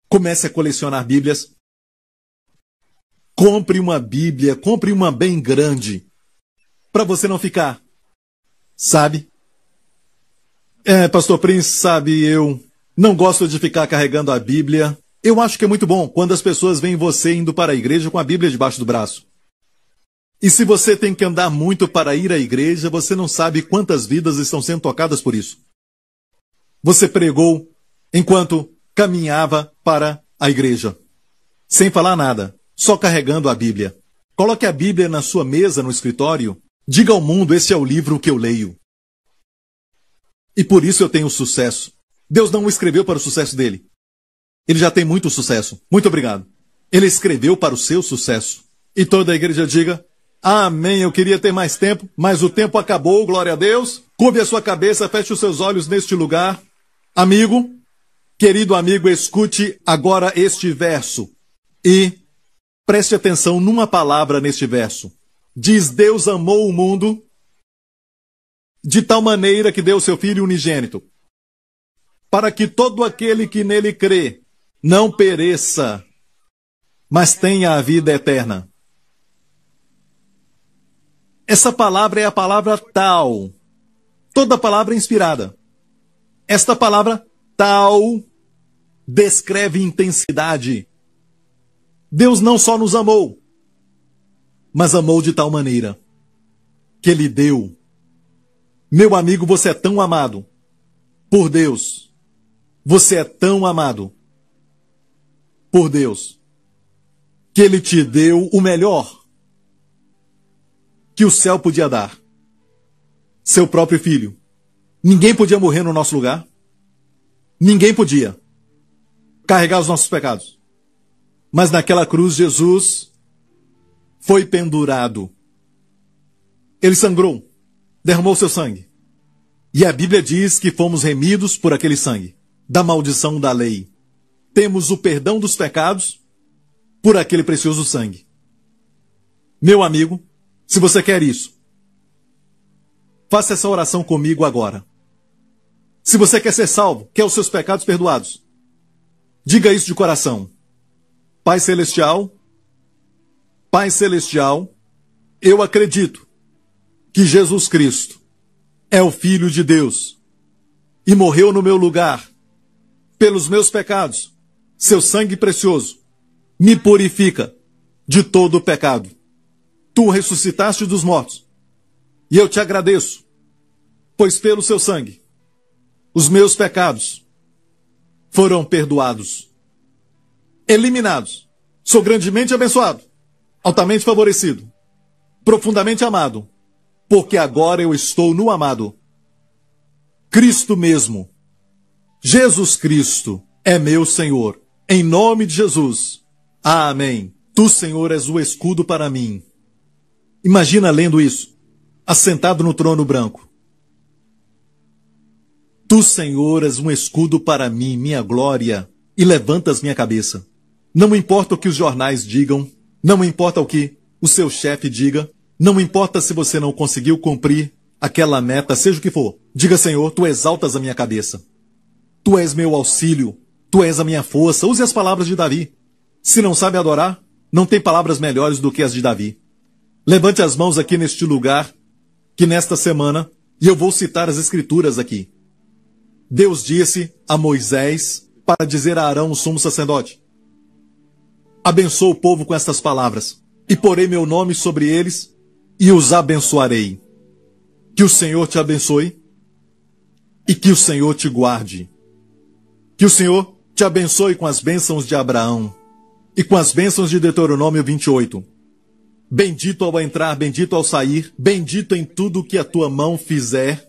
comece a colecionar Bíblias. Compre uma Bíblia, compre uma bem grande para você não ficar. Sabe? É, Pastor Prince, sabe, eu não gosto de ficar carregando a Bíblia. Eu acho que é muito bom quando as pessoas veem você indo para a igreja com a Bíblia debaixo do braço. E se você tem que andar muito para ir à igreja, você não sabe quantas vidas estão sendo tocadas por isso. Você pregou enquanto caminhava para a igreja, sem falar nada, só carregando a Bíblia. Coloque a Bíblia na sua mesa, no escritório, Diga ao mundo: esse é o livro que eu leio. E por isso eu tenho sucesso. Deus não o escreveu para o sucesso dele. Ele já tem muito sucesso. Muito obrigado. Ele escreveu para o seu sucesso. E toda a igreja diga: Amém. Eu queria ter mais tempo, mas o tempo acabou. Glória a Deus. Curve a sua cabeça, feche os seus olhos neste lugar. Amigo, querido amigo, escute agora este verso e preste atenção numa palavra neste verso diz Deus amou o mundo de tal maneira que deu seu Filho unigênito, para que todo aquele que nele crê não pereça, mas tenha a vida eterna. Essa palavra é a palavra tal. Toda palavra é inspirada. Esta palavra tal descreve intensidade. Deus não só nos amou, mas amou de tal maneira que lhe deu. Meu amigo, você é tão amado por Deus. Você é tão amado por Deus que ele te deu o melhor que o céu podia dar. Seu próprio filho. Ninguém podia morrer no nosso lugar. Ninguém podia carregar os nossos pecados. Mas naquela cruz, Jesus foi pendurado. Ele sangrou, derramou seu sangue. E a Bíblia diz que fomos remidos por aquele sangue, da maldição da lei. Temos o perdão dos pecados por aquele precioso sangue. Meu amigo, se você quer isso, faça essa oração comigo agora. Se você quer ser salvo, quer os seus pecados perdoados, diga isso de coração. Pai Celestial, Pai Celestial, eu acredito que Jesus Cristo é o Filho de Deus e morreu no meu lugar pelos meus pecados. Seu sangue precioso me purifica de todo o pecado. Tu ressuscitaste dos mortos e eu te agradeço, pois pelo seu sangue os meus pecados foram perdoados, eliminados. Sou grandemente abençoado altamente favorecido, profundamente amado, porque agora eu estou no amado. Cristo mesmo, Jesus Cristo, é meu Senhor. Em nome de Jesus. Amém. Tu, Senhor, és o escudo para mim. Imagina lendo isso, assentado no trono branco. Tu, Senhor, és um escudo para mim, minha glória, e levantas minha cabeça. Não importa o que os jornais digam, não importa o que o seu chefe diga, não importa se você não conseguiu cumprir aquela meta, seja o que for. Diga, Senhor, tu exaltas a minha cabeça. Tu és meu auxílio, tu és a minha força. Use as palavras de Davi. Se não sabe adorar, não tem palavras melhores do que as de Davi. Levante as mãos aqui neste lugar, que nesta semana, e eu vou citar as escrituras aqui. Deus disse a Moisés para dizer a Arão, o sumo sacerdote: abençoa o povo com estas palavras: E porei meu nome sobre eles e os abençoarei. Que o Senhor te abençoe e que o Senhor te guarde. Que o Senhor te abençoe com as bênçãos de Abraão e com as bênçãos de Deuteronômio 28. Bendito ao entrar, bendito ao sair, bendito em tudo que a tua mão fizer.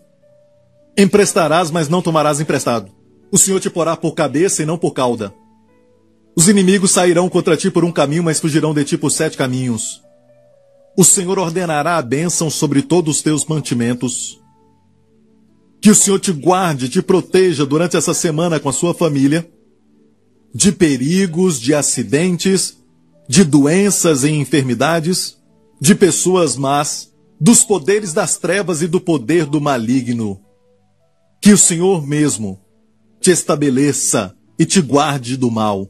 Emprestarás, mas não tomarás emprestado. O Senhor te porá por cabeça e não por cauda. Os inimigos sairão contra ti por um caminho, mas fugirão de ti por sete caminhos. O Senhor ordenará a bênção sobre todos os teus mantimentos. Que o Senhor te guarde, te proteja durante essa semana com a sua família de perigos, de acidentes, de doenças e enfermidades, de pessoas más, dos poderes das trevas e do poder do maligno. Que o Senhor mesmo te estabeleça e te guarde do mal.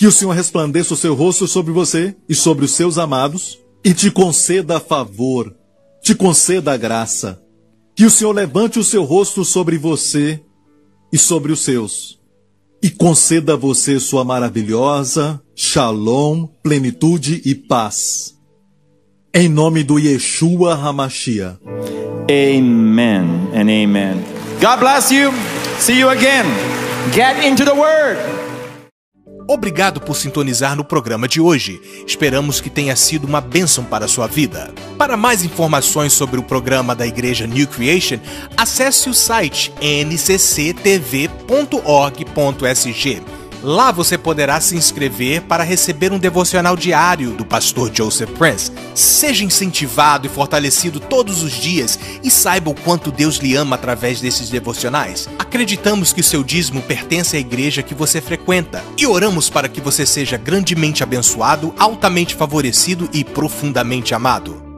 Que o Senhor resplandeça o seu rosto sobre você e sobre os seus amados, e te conceda favor, te conceda graça. Que o Senhor levante o seu rosto sobre você e sobre os seus, e conceda a você sua maravilhosa shalom, plenitude e paz. Em nome do Yeshua Hamashia. Amen and amen. God bless you. See you again. Get into the word. Obrigado por sintonizar no programa de hoje. Esperamos que tenha sido uma bênção para a sua vida. Para mais informações sobre o programa da Igreja New Creation, acesse o site ncctv.org.sg Lá você poderá se inscrever para receber um devocional diário do pastor Joseph Prince. Seja incentivado e fortalecido todos os dias e saiba o quanto Deus lhe ama através desses devocionais. Acreditamos que o seu dízimo pertence à igreja que você frequenta e oramos para que você seja grandemente abençoado, altamente favorecido e profundamente amado.